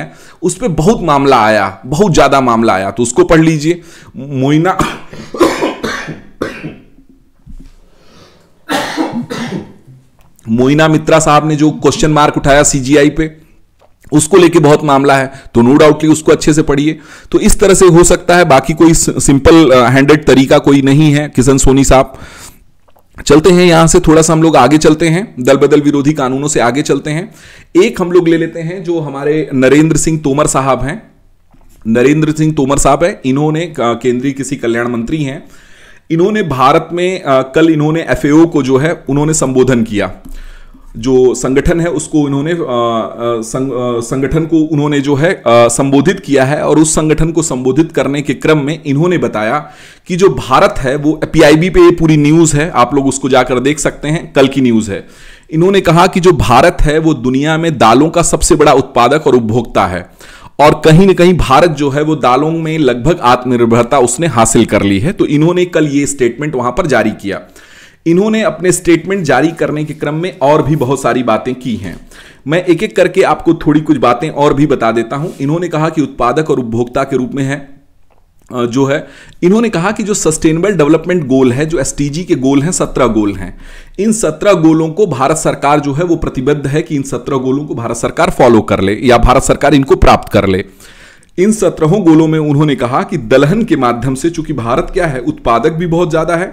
उस पर बहुत मामला आया बहुत ज्यादा मामला आया तो उसको पढ़ लीजिए मोइना मोइना मित्रा साहब ने जो क्वेश्चन मार्क उठाया सीजीआई पे उसको लेके बहुत मामला है तो नो डाउटली उसको अच्छे से पढ़िए तो इस तरह से हो सकता है बाकी कोई सिंपल हैंडेड तरीका कोई नहीं है किशन सोनी साहब चलते हैं यहां से थोड़ा सा हम लोग आगे चलते हैं दल बदल विरोधी कानूनों से आगे चलते हैं एक हम लोग ले लेते हैं जो हमारे नरेंद्र सिंह तोमर साहब हैं नरेंद्र सिंह तोमर साहब हैं इन्होंने केंद्रीय किसी कल्याण मंत्री हैं इन्होंने भारत में आ, कल इन्होंने एफ को जो है उन्होंने संबोधन किया जो संगठन है उसको उन्होंने संग, संगठन को उन्होंने जो है आ, संबोधित किया है और उस संगठन को संबोधित करने के क्रम में इन्होंने बताया कि जो भारत है वो पीआईबी पे ये पूरी न्यूज़ है आप लोग उसको जाकर देख सकते हैं कल की न्यूज़ है इन्होंने कहा कि जो भारत है वो दुनिया में दालों का सबसे बड़ा उत्पादक और उपभोक्ता है और कहीं ना कहीं भारत जो है वो दालों में लगभग आत्मनिर्भरता उसने हासिल कर ली है तो इन्होंने कल ये स्टेटमेंट वहां पर जारी किया इन्होंने अपने स्टेटमेंट जारी करने के क्रम में और भी बहुत सारी बातें की हैं मैं एक एक करके आपको थोड़ी कुछ बातें और भी बता देता हूं इन्होंने कहा कि उत्पादक और उपभोक्ता के रूप में है जो है इन्होंने कहा कि जो सस्टेनेबल डेवलपमेंट गोल है जो एस के गोल हैं सत्रह गोल हैं इन सत्रह गोलों को भारत सरकार जो है वो प्रतिबद्ध है कि इन सत्रह गोलों को भारत सरकार फॉलो कर ले या भारत सरकार इनको प्राप्त कर ले इन सत्रहों गोलों में उन्होंने कहा कि दलहन के माध्यम से चूंकि भारत क्या है उत्पादक भी बहुत ज्यादा है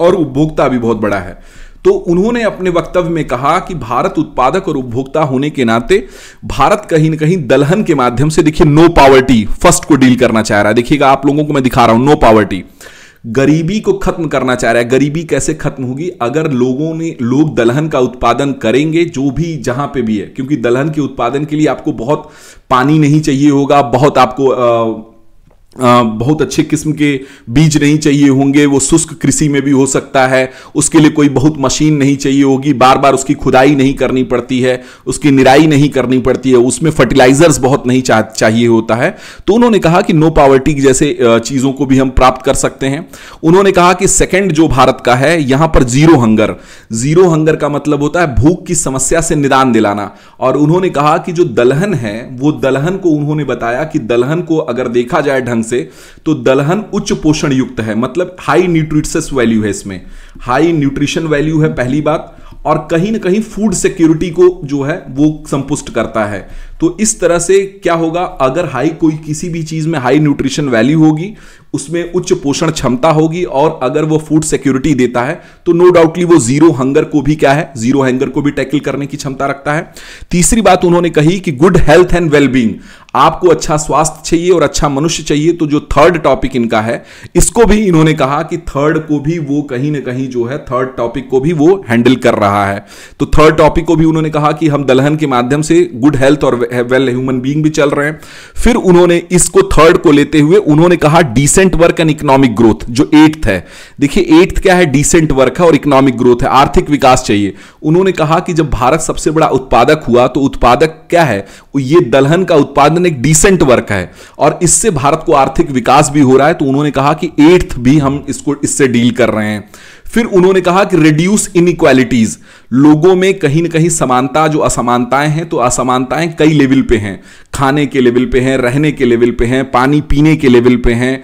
और उपभोक्ता भी बहुत बड़ा है तो उन्होंने अपने वक्तव्य में कहा कि भारत उत्पादक और उपभोक्ता होने के नाते भारत कहीं ना कहीं दलहन के माध्यम से देखिए नो पावर्टी फर्स्ट को डील करना चाह रहा है देखिएगा आप लोगों को मैं दिखा रहा हूं नो पावर्टी गरीबी को खत्म करना चाह रहा है गरीबी कैसे खत्म होगी अगर लोगों ने लोग दलहन का उत्पादन करेंगे जो भी जहां पे भी है क्योंकि दलहन के उत्पादन के लिए आपको बहुत पानी नहीं चाहिए होगा बहुत आपको आ, बहुत अच्छे किस्म के बीज नहीं चाहिए होंगे वो शुष्क कृषि में भी हो सकता है उसके लिए कोई बहुत मशीन नहीं चाहिए होगी बार बार उसकी खुदाई नहीं करनी पड़ती है उसकी निराई नहीं करनी पड़ती है उसमें फर्टिलाइजर्स बहुत नहीं चा, चाहिए होता है तो उन्होंने कहा कि नो पावर्टी जैसे चीज़ों को भी हम प्राप्त कर सकते हैं उन्होंने कहा कि सेकेंड जो भारत का है यहाँ पर जीरो हंगर जीरो हंगर का मतलब होता है भूख की समस्या से निदान दिलाना और उन्होंने कहा कि जो दलहन है वो दलहन को उन्होंने बताया कि दलहन को अगर देखा जाए ढंग से तो दलहन उच्च पोषण युक्त है मतलब हाई न्यूट्रिशस वैल्यू है इसमें हाई न्यूट्रिशन वैल्यू है पहली बात और कहीं ना कहीं फूड सिक्योरिटी को जो है वो संपुष्ट करता है तो इस तरह से क्या होगा अगर हाई कोई किसी भी चीज़ में हाई न्यूट्रिशन वैल्यू होगी उसमें उच्च पोषण क्षमता होगी और अगर वो फूड सिक्योरिटी देता है तो नो डाउटली वो जीरो हंगर को भी क्या है जीरो हंगर को भी टैकल करने की क्षमता रखता है तीसरी बात उन्होंने कही कि गुड हेल्थ एंड वेलबींग आपको अच्छा स्वास्थ्य चाहिए और अच्छा मनुष्य चाहिए तो जो थर्ड टॉपिक इनका है इसको भी इन्होंने कहा कि थर्ड को भी वो कहीं ना कहीं जो है थर्ड टॉपिक को भी वो हैंडल कर रहा है तो थर्ड टॉपिक को भी उन्होंने कहा कि हम दलहन के माध्यम से गुड हेल्थ और वेल ह्यूमन बींग भी चल रहे हैं फिर उन्होंने इसको थर्ड को लेते हुए उन्होंने कहा decent work and economic growth जो एट्थ है देखिए एट्थ क्या है डिसेंट वर्क है और इकोनॉमिक ग्रोथ है आर्थिक विकास चाहिए उन्होंने कहा कि जब भारत सबसे बड़ा उत्पादक हुआ तो उत्पादक क्या है ये दलहन का उत्पादन एक डिसेंट वर्क है और इससे भारत को आर्थिक विकास भी हो रहा है तो उन्होंने कहा कि एट्थ भी हम इसको इससे डील कर रहे हैं फिर उन्होंने कहा कि रिड्यूस इनइक्वालिटीज लोगों में कहीं ना कहीं समानता जो असमानताएं हैं तो असमानताएं कई लेवल पे हैं खाने के लेवल पे हैं रहने के लेवल पे हैं पानी पीने के लेवल पे हैं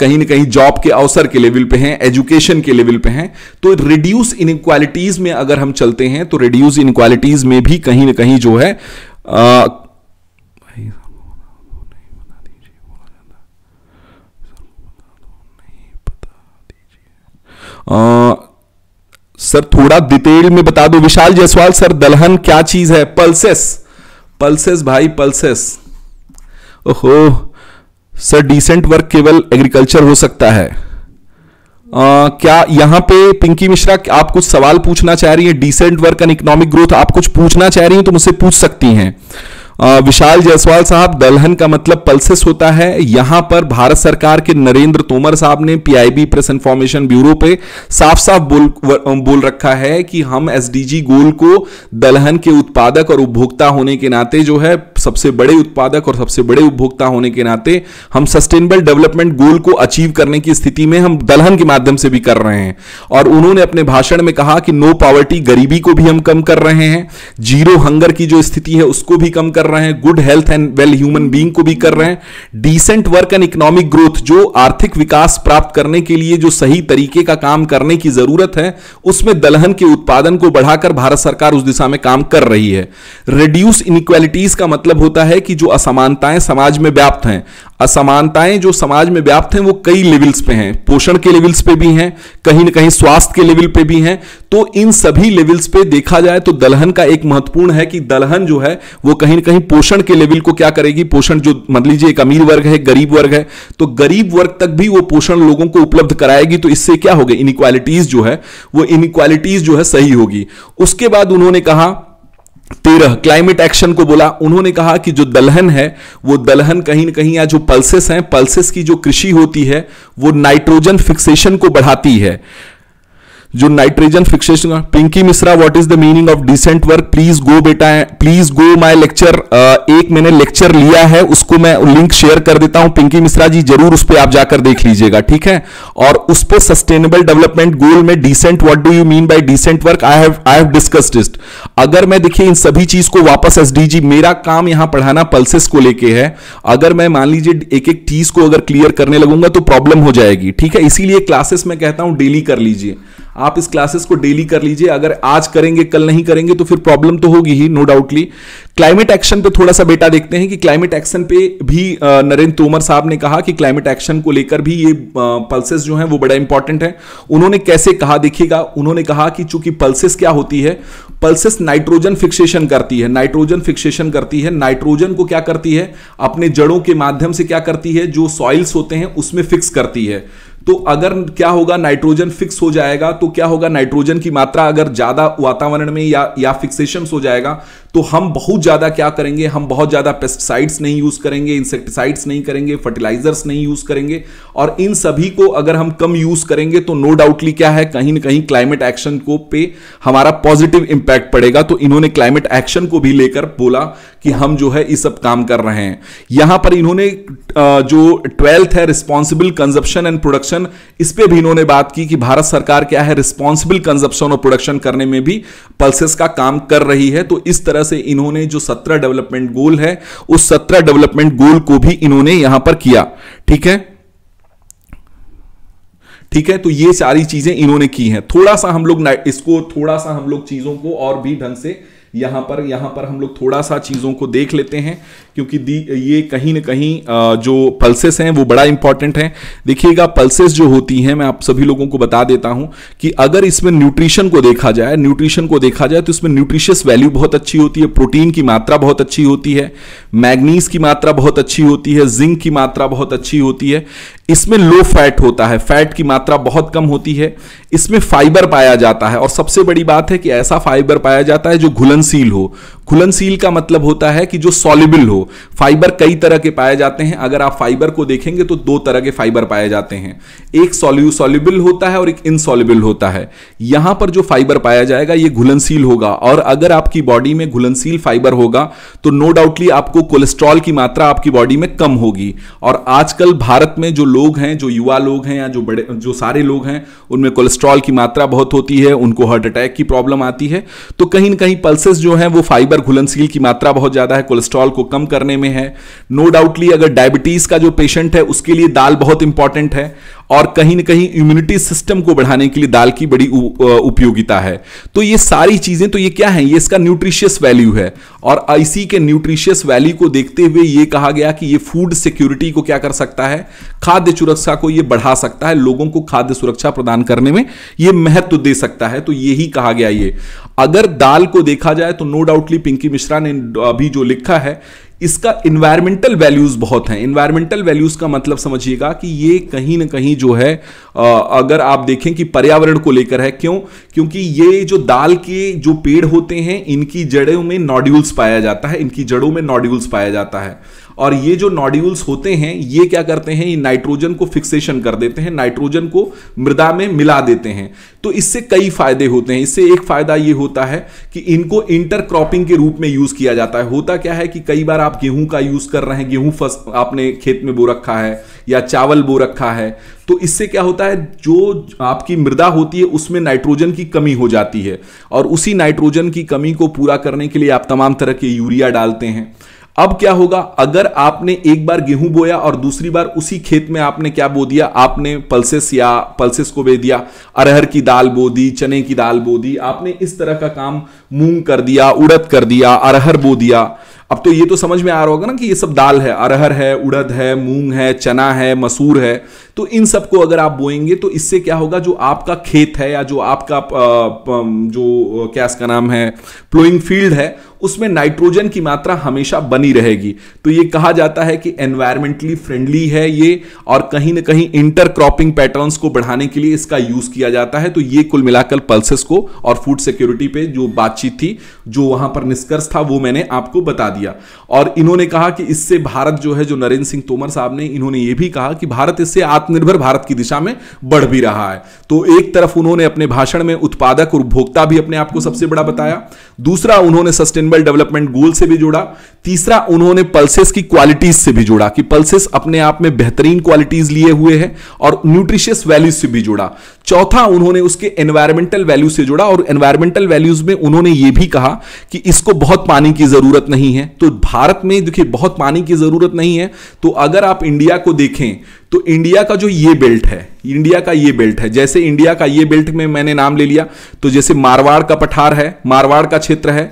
कहीं ना कहीं जॉब के अवसर के लेवल पे हैं एजुकेशन के लेवल पे हैं तो रिड्यूस इनइक्वालिटीज में अगर हम चलते हैं तो रिड्यूस इनक्वालिटीज में भी कहीं ना कहीं जो है सर थोड़ा डिटेल में बता दो विशाल जायसवाल सर दलहन क्या चीज है पल्सेस पल्सेस भाई पल्सेस ओहो सर डिसेंट वर्क केवल एग्रीकल्चर हो सकता है क्या यहां पे पिंकी मिश्रा आप कुछ सवाल पूछना चाह रही हैं decent work and economic growth आप कुछ पूछना चाह रही हैं तो मुझसे पूछ सकती हैं विशाल जायसवाल साहब दलहन का मतलब पल्सेस होता है यहां पर भारत सरकार के नरेंद्र तोमर साहब ने पीआईबी प्रेस इंफॉर्मेशन ब्यूरो पे साफ साफ बोल बोल रखा है कि हम एसडीजी गोल को दलहन के उत्पादक और उपभोक्ता होने के नाते जो है सबसे बड़े उत्पादक और सबसे बड़े उपभोक्ता होने के नाते हम सस्टेनेबल डेवलपमेंट गोल को अचीव करने की स्थिति में हम दलहन के माध्यम से भी कर रहे हैं और उन्होंने अपने भाषण में कहा कि नो पॉवर्टी गरीबी को भी हम कम कर रहे हैं जीरो हंगर की जो स्थिति है उसको भी कम कर रहे हैं good health and well human being को भी कर रहे हैं decent work and economic growth जो आर्थिक विकास प्राप्त करने के लिए जो सही तरीके का काम करने की जरूरत है उसमें दलहन के उत्पादन को बढ़ाकर भारत सरकार उस दिशा में काम कर रही है रिड्यूस इनक्वालिटीज का मतलब मतलब होता है कि जो असमानताएं समाज में व्याप्त हैं असमानताएं जो समाज में व्याप्त हैं वो कई लेवल्स पे हैं पोषण के लेवल्स पे भी हैं कहीं ना कहीं स्वास्थ्य के लेवल पे भी हैं तो इन सभी लेवल्स पे देखा जाए तो दलहन का एक महत्वपूर्ण है कि दलहन जो है वो कहीं ना कहीं पोषण के लेवल को क्या करेगी पोषण जो मान लीजिए एक अमीर वर्ग है गरीब वर्ग है तो गरीब वर्ग तक भी वो पोषण लोगों को उपलब्ध कराएगी तो इससे क्या होगा इनक्वालिटीज जो है वो इनक्वालिटीज जो है सही होगी उसके बाद उन्होंने कहा तेरह क्लाइमेट एक्शन को बोला उन्होंने कहा कि जो दलहन है वो दलहन कहीं ना कहीं या जो पल्सेस हैं पल्सेस की जो कृषि होती है वो नाइट्रोजन फिक्सेशन को बढ़ाती है जो nitrogen fixation Pinki Mishra what is the meaning of decent work please go बेटा प्लीज गो माय लेक्चर एक मैंने लेक्चर लिया है उसको मैं लिंक शेयर कर देता हूं पिंकी मिश्रा जी जरूर उस पर आप जाकर देख लीजिएगा ठीक है और उस पर सस्टेनेबल डेवलपमेंट गोल में decent what do you mean by decent work I have I have discussed it अगर मैं देखिए इन सभी चीज को वापस एसडीजी मेरा काम यहां पढ़ाना पल्सेस को लेके है अगर मैं मान लीजिए एक एक चीज को अगर क्लियर करने लगूंगा तो प्रॉब्लम हो जाएगी ठीक है इसीलिए क्लासेस में कहता हूं डेली कर लीजिए आप इस क्लासेस को डेली कर लीजिए अगर आज करेंगे कल नहीं करेंगे तो फिर प्रॉब्लम तो होगी ही नो डाउटली क्लाइमेट एक्शन पे थोड़ा सा बेटा देखते हैं कि क्लाइमेट एक्शन पे भी नरेंद्र तोमर साहब ने कहा कि क्लाइमेट एक्शन को लेकर भी ये पल्सेस जो हैं वो बड़ा इंपॉर्टेंट है उन्होंने कैसे कहा देखिएगा उन्होंने कहा कि चूंकि पल्सेस क्या होती है पल्सेस नाइट्रोजन फिक्सेशन करती है नाइट्रोजन फिक्सेशन करती है नाइट्रोजन को क्या करती है अपने जड़ों के माध्यम से क्या करती है जो सॉइल्स होते हैं उसमें फिक्स करती है तो अगर क्या होगा नाइट्रोजन फिक्स हो जाएगा तो क्या होगा नाइट्रोजन की मात्रा अगर ज़्यादा वातावरण में या या फिक्सेशन हो जाएगा तो हम बहुत ज़्यादा क्या करेंगे हम बहुत ज़्यादा पेस्टिसाइड्स नहीं यूज़ करेंगे इंसेक्टिसाइड्स नहीं करेंगे फर्टिलाइजर्स नहीं यूज़ करेंगे और इन सभी को अगर हम कम यूज़ करेंगे तो नो डाउटली क्या है कहीं ना कहीं क्लाइमेट एक्शन को पे हमारा पॉजिटिव इंपैक्ट पड़ेगा तो इन्होंने क्लाइमेट एक्शन को भी लेकर बोला कि हम जो है ये सब काम कर रहे हैं यहां पर इन्होंने जो ट्वेल्थ है responsible consumption and production production इस पर भी इन्होंने बात की कि भारत सरकार क्या है रिस्पॉन्सिबल कंजप्शन और प्रोडक्शन करने में भी पल्सेस का काम कर रही है तो इस तरह से इन्होंने जो सत्रह डेवलपमेंट गोल है उस सत्रह डेवलपमेंट गोल को भी इन्होंने यहां पर किया ठीक है ठीक है तो ये सारी चीजें इन्होंने की हैं थोड़ा सा हम लोग इसको थोड़ा सा हम लोग चीजों को और भी ढंग से यहाँ पर यहाँ पर हम लोग थोड़ा सा चीज़ों को देख लेते हैं क्योंकि ये कहीं ना कहीं जो पल्सेस हैं वो बड़ा इंपॉर्टेंट है देखिएगा पल्सेस जो होती हैं मैं आप सभी लोगों को बता देता हूँ कि अगर इसमें न्यूट्रिशन को देखा जाए न्यूट्रिशन को देखा जाए तो इसमें न्यूट्रिशियस वैल्यू बहुत अच्छी होती है प्रोटीन की मात्रा बहुत अच्छी होती है मैग्नीज की मात्रा बहुत अच्छी होती है जिंक की मात्रा बहुत अच्छी होती है इसमें लो फैट होता है फैट की मात्रा बहुत कम होती है इसमें फाइबर पाया जाता है और सबसे बड़ी बात है कि ऐसा फाइबर पाया जाता है जो घुलनशील हो घुलनशील का मतलब होता है कि जो सॉल्युबल हो फाइबर कई तरह के पाए जाते हैं अगर आप फाइबर को देखेंगे तो दो तरह के फाइबर पाए जाते हैं एक सॉल्यू सॉल्युबल होता है और एक इनसॉल्युबल होता है यहां पर जो फाइबर पाया जाएगा ये घुलनशील होगा और अगर आपकी बॉडी में घुलनशील फाइबर होगा तो नो डाउटली आपको कोलेस्ट्रॉल की मात्रा आपकी बॉडी में कम होगी और आजकल भारत में जो लोग हैं जो युवा लोग हैं या जो बड़े जो सारे लोग हैं उनमें कोलेस्ट्रॉल की मात्रा बहुत होती है उनको हार्ट अटैक की प्रॉब्लम आती है तो कहीं ना कहीं पल्सेस जो हैं वो फाइबर घुलनशील की मात्रा बहुत ज़्यादा है कोलेस्ट्रॉल को कम करने में है नो डाउटली अगर डायबिटीज़ का जो पेशेंट है उसके लिए दाल बहुत इंपॉर्टेंट है और कहीं ना कहीं इम्यूनिटी सिस्टम को बढ़ाने के लिए दाल की बड़ी उपयोगिता है तो ये सारी चीज़ें तो ये क्या है ये इसका न्यूट्रिशियस वैल्यू है और इसी के न्यूट्रिशियस वैल्यू को देखते हुए ये कहा गया कि ये फूड सिक्योरिटी को क्या कर सकता है खाद्य सुरक्षा को ये बढ़ा सकता है लोगों को खाद्य सुरक्षा प्रदान करने में ये महत्व दे सकता है तो यही कहा गया ये अगर दाल को देखा जाए तो नो डाउटली पिंकी मिश्रा ने अभी जो लिखा है इसका इन्वायरमेंटल वैल्यूज़ बहुत हैं इन्वायरमेंटल वैल्यूज़ का मतलब समझिएगा कि ये कहीं ना कहीं जो है अगर आप देखें कि पर्यावरण को लेकर है क्यों क्योंकि ये जो दाल के जो पेड़ होते हैं इनकी जड़ों में नॉड्यूल्स पाया जाता है इनकी जड़ों में नॉड्यूल्स पाया जाता है और ये जो नॉड्यूल्स होते हैं ये क्या करते हैं ये नाइट्रोजन को फिक्सेशन कर देते हैं नाइट्रोजन को मृदा में मिला देते हैं तो इससे कई फायदे होते हैं इससे एक फायदा ये होता है कि इनको इंटरक्रॉपिंग के रूप में यूज किया जाता है होता क्या है कि कई बार आप गेहूं का यूज कर रहे हैं गेहूं फस आपने खेत में बो रखा है या चावल बो रखा है तो इससे क्या होता है जो आपकी मृदा होती है उसमें नाइट्रोजन की कमी हो जाती है और उसी नाइट्रोजन की कमी को पूरा करने के लिए आप तमाम तरह के यूरिया डालते हैं अब क्या होगा अगर आपने एक बार गेहूं बोया और दूसरी बार उसी खेत में आपने क्या बो दिया आपने पल्सेस या पल्सेस को बे दिया अरहर की दाल बो दी चने की दाल बो दी आपने इस तरह का काम मूंग कर दिया उड़द कर दिया अरहर बो दिया अब तो ये तो समझ में आ रहा होगा ना कि ये सब दाल है अरहर है उड़द है मूंग है चना है मसूर है तो इन सबको अगर आप बोएंगे तो इससे क्या होगा जो आपका खेत है या जो आपका जो क्या इसका नाम है प्लोइंग फील्ड है उसमें नाइट्रोजन की मात्रा हमेशा बनी रहेगी तो ये कहा जाता है कि एनवायरमेंटली फ्रेंडली है ये और कहीं ना कहीं इंटर क्रॉपिंग पैटर्न्स को बढ़ाने के लिए इसका यूज किया जाता है तो ये कुल मिलाकर पल्सेस को और फूड सिक्योरिटी पे जो बातचीत थी जो वहां पर निष्कर्ष था वो मैंने आपको बता दिया और इन्होंने कहा कि इससे भारत जो है जो नरेंद्र सिंह तोमर साहब ने इन्होंने ये भी कहा कि भारत इससे आत्मनिर्भर भारत की दिशा में बढ़ भी रहा है तो एक तरफ उन्होंने अपने भाषण में उत्पादक और उपभोक्ता भी अपने आप को सबसे बड़ा बताया दूसरा उन्होंने सस्टेनेबल सस्टेनेबल डेवलपमेंट गोल से भी जुड़ा तीसरा उन्होंने पल्सेस की क्वालिटीज से भी जुड़ा कि पल्सेस अपने आप में बेहतरीन क्वालिटीज लिए हुए हैं और न्यूट्रिशियस वैल्यूज से भी जुड़ा चौथा उन्होंने उसके एनवायरमेंटल वैल्यू से जुड़ा और एनवायरमेंटल वैल्यूज में उन्होंने ये भी कहा कि इसको बहुत पानी की जरूरत नहीं है तो भारत में देखिए बहुत पानी की जरूरत नहीं है तो अगर आप इंडिया को देखें तो इंडिया का जो ये बेल्ट है इंडिया का ये बेल्ट है जैसे इंडिया का ये बेल्ट में मैंने नाम ले लिया तो जैसे मारवाड़ का पठार है मारवाड़ का क्षेत्र है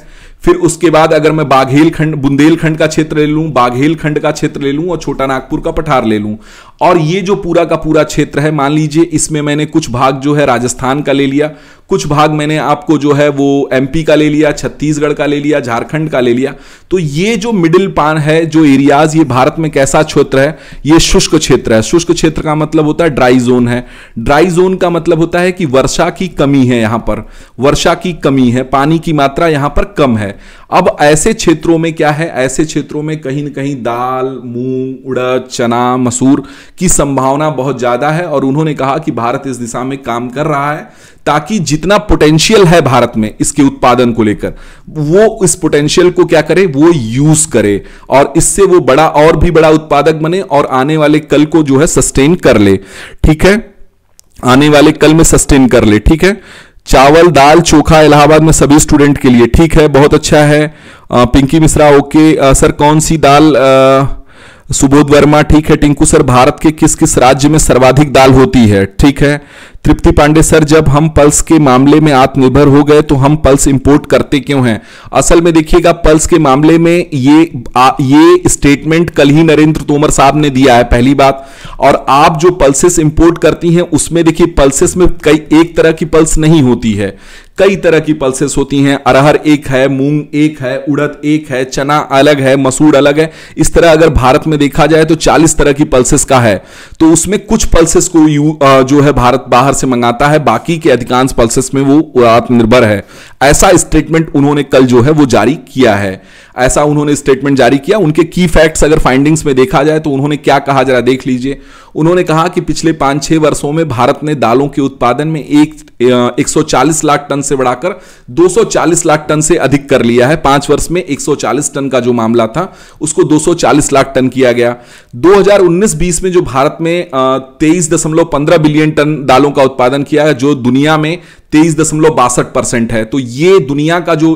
फिर उसके बाद अगर मैं बाघेल खंड बुंदेलखंड का क्षेत्र ले लूं बाघेल खंड का क्षेत्र ले लूं और छोटा नागपुर का पठार ले लूं और ये जो पूरा का पूरा क्षेत्र है मान लीजिए इसमें मैंने कुछ भाग जो है राजस्थान का ले लिया कुछ भाग मैंने आपको जो है वो एमपी का ले लिया छत्तीसगढ़ का ले लिया झारखंड का ले लिया तो ये जो मिडिल पान है जो एरियाज ये भारत में कैसा क्षेत्र है ये शुष्क क्षेत्र है शुष्क क्षेत्र का मतलब होता है ड्राई जोन है ड्राई जोन का मतलब होता है कि वर्षा की कमी है यहां पर वर्षा की कमी है पानी की मात्रा यहां पर कम है अब ऐसे क्षेत्रों में क्या है ऐसे क्षेत्रों में कहीं ना कहीं दाल मूंग उड़द चना मसूर की संभावना बहुत ज़्यादा है और उन्होंने कहा कि भारत इस दिशा में काम कर रहा है ताकि जितना पोटेंशियल है भारत में इसके उत्पादन को लेकर वो इस पोटेंशियल को क्या करे वो यूज करे और इससे वो बड़ा और भी बड़ा उत्पादक बने और आने वाले कल को जो है सस्टेन कर ले ठीक है आने वाले कल में सस्टेन कर ले ठीक है चावल दाल चोखा इलाहाबाद में सभी स्टूडेंट के लिए ठीक है बहुत अच्छा है आ, पिंकी मिश्रा ओके आ, सर कौन सी दाल आ, सुबोध वर्मा ठीक है टिंकू सर भारत के किस किस राज्य में सर्वाधिक दाल होती है ठीक है तृप्ति पांडे सर जब हम पल्स के मामले में आत्मनिर्भर हो गए तो हम पल्स इंपोर्ट करते क्यों हैं असल में देखिएगा पल्स के मामले में ये आ, ये स्टेटमेंट कल ही नरेंद्र तोमर साहब ने दिया है पहली बात और आप जो पल्सेस इंपोर्ट करती हैं उसमें देखिए पल्सेस में कई एक तरह की पल्स नहीं होती है कई तरह की पल्सेस होती हैं अरहर एक है मूंग एक है उड़द एक है चना अलग है मसूर अलग है इस तरह अगर भारत में देखा जाए तो 40 तरह की पल्सेस का है तो उसमें कुछ पल्सेस को यू जो है भारत बाहर से मंगाता है बाकी के अधिकांश पल्सेस में वो आत्मनिर्भर है ऐसा स्टेटमेंट उन्होंने कल जो है वो जारी किया है ऐसा उन्होंने स्टेटमेंट जारी किया उनके की फैक्ट्स अगर फाइंडिंग्स में देखा जाए तो उन्होंने क्या कहा जरा देख लीजिए उन्होंने कहा कि पिछले पांच छह वर्षों में भारत ने दालों के उत्पादन में एक 140 लाख टन से बढ़ाकर 240 लाख टन से अधिक कर लिया है पांच वर्ष में 140 टन का जो मामला था उसको 240 लाख टन किया गया 2019-20 में जो भारत में तेईस दशमलव पंद्रह बिलियन टन दालों का उत्पादन किया है जो दुनिया में तेईस दशमलव बासठ परसेंट है तो ये दुनिया का जो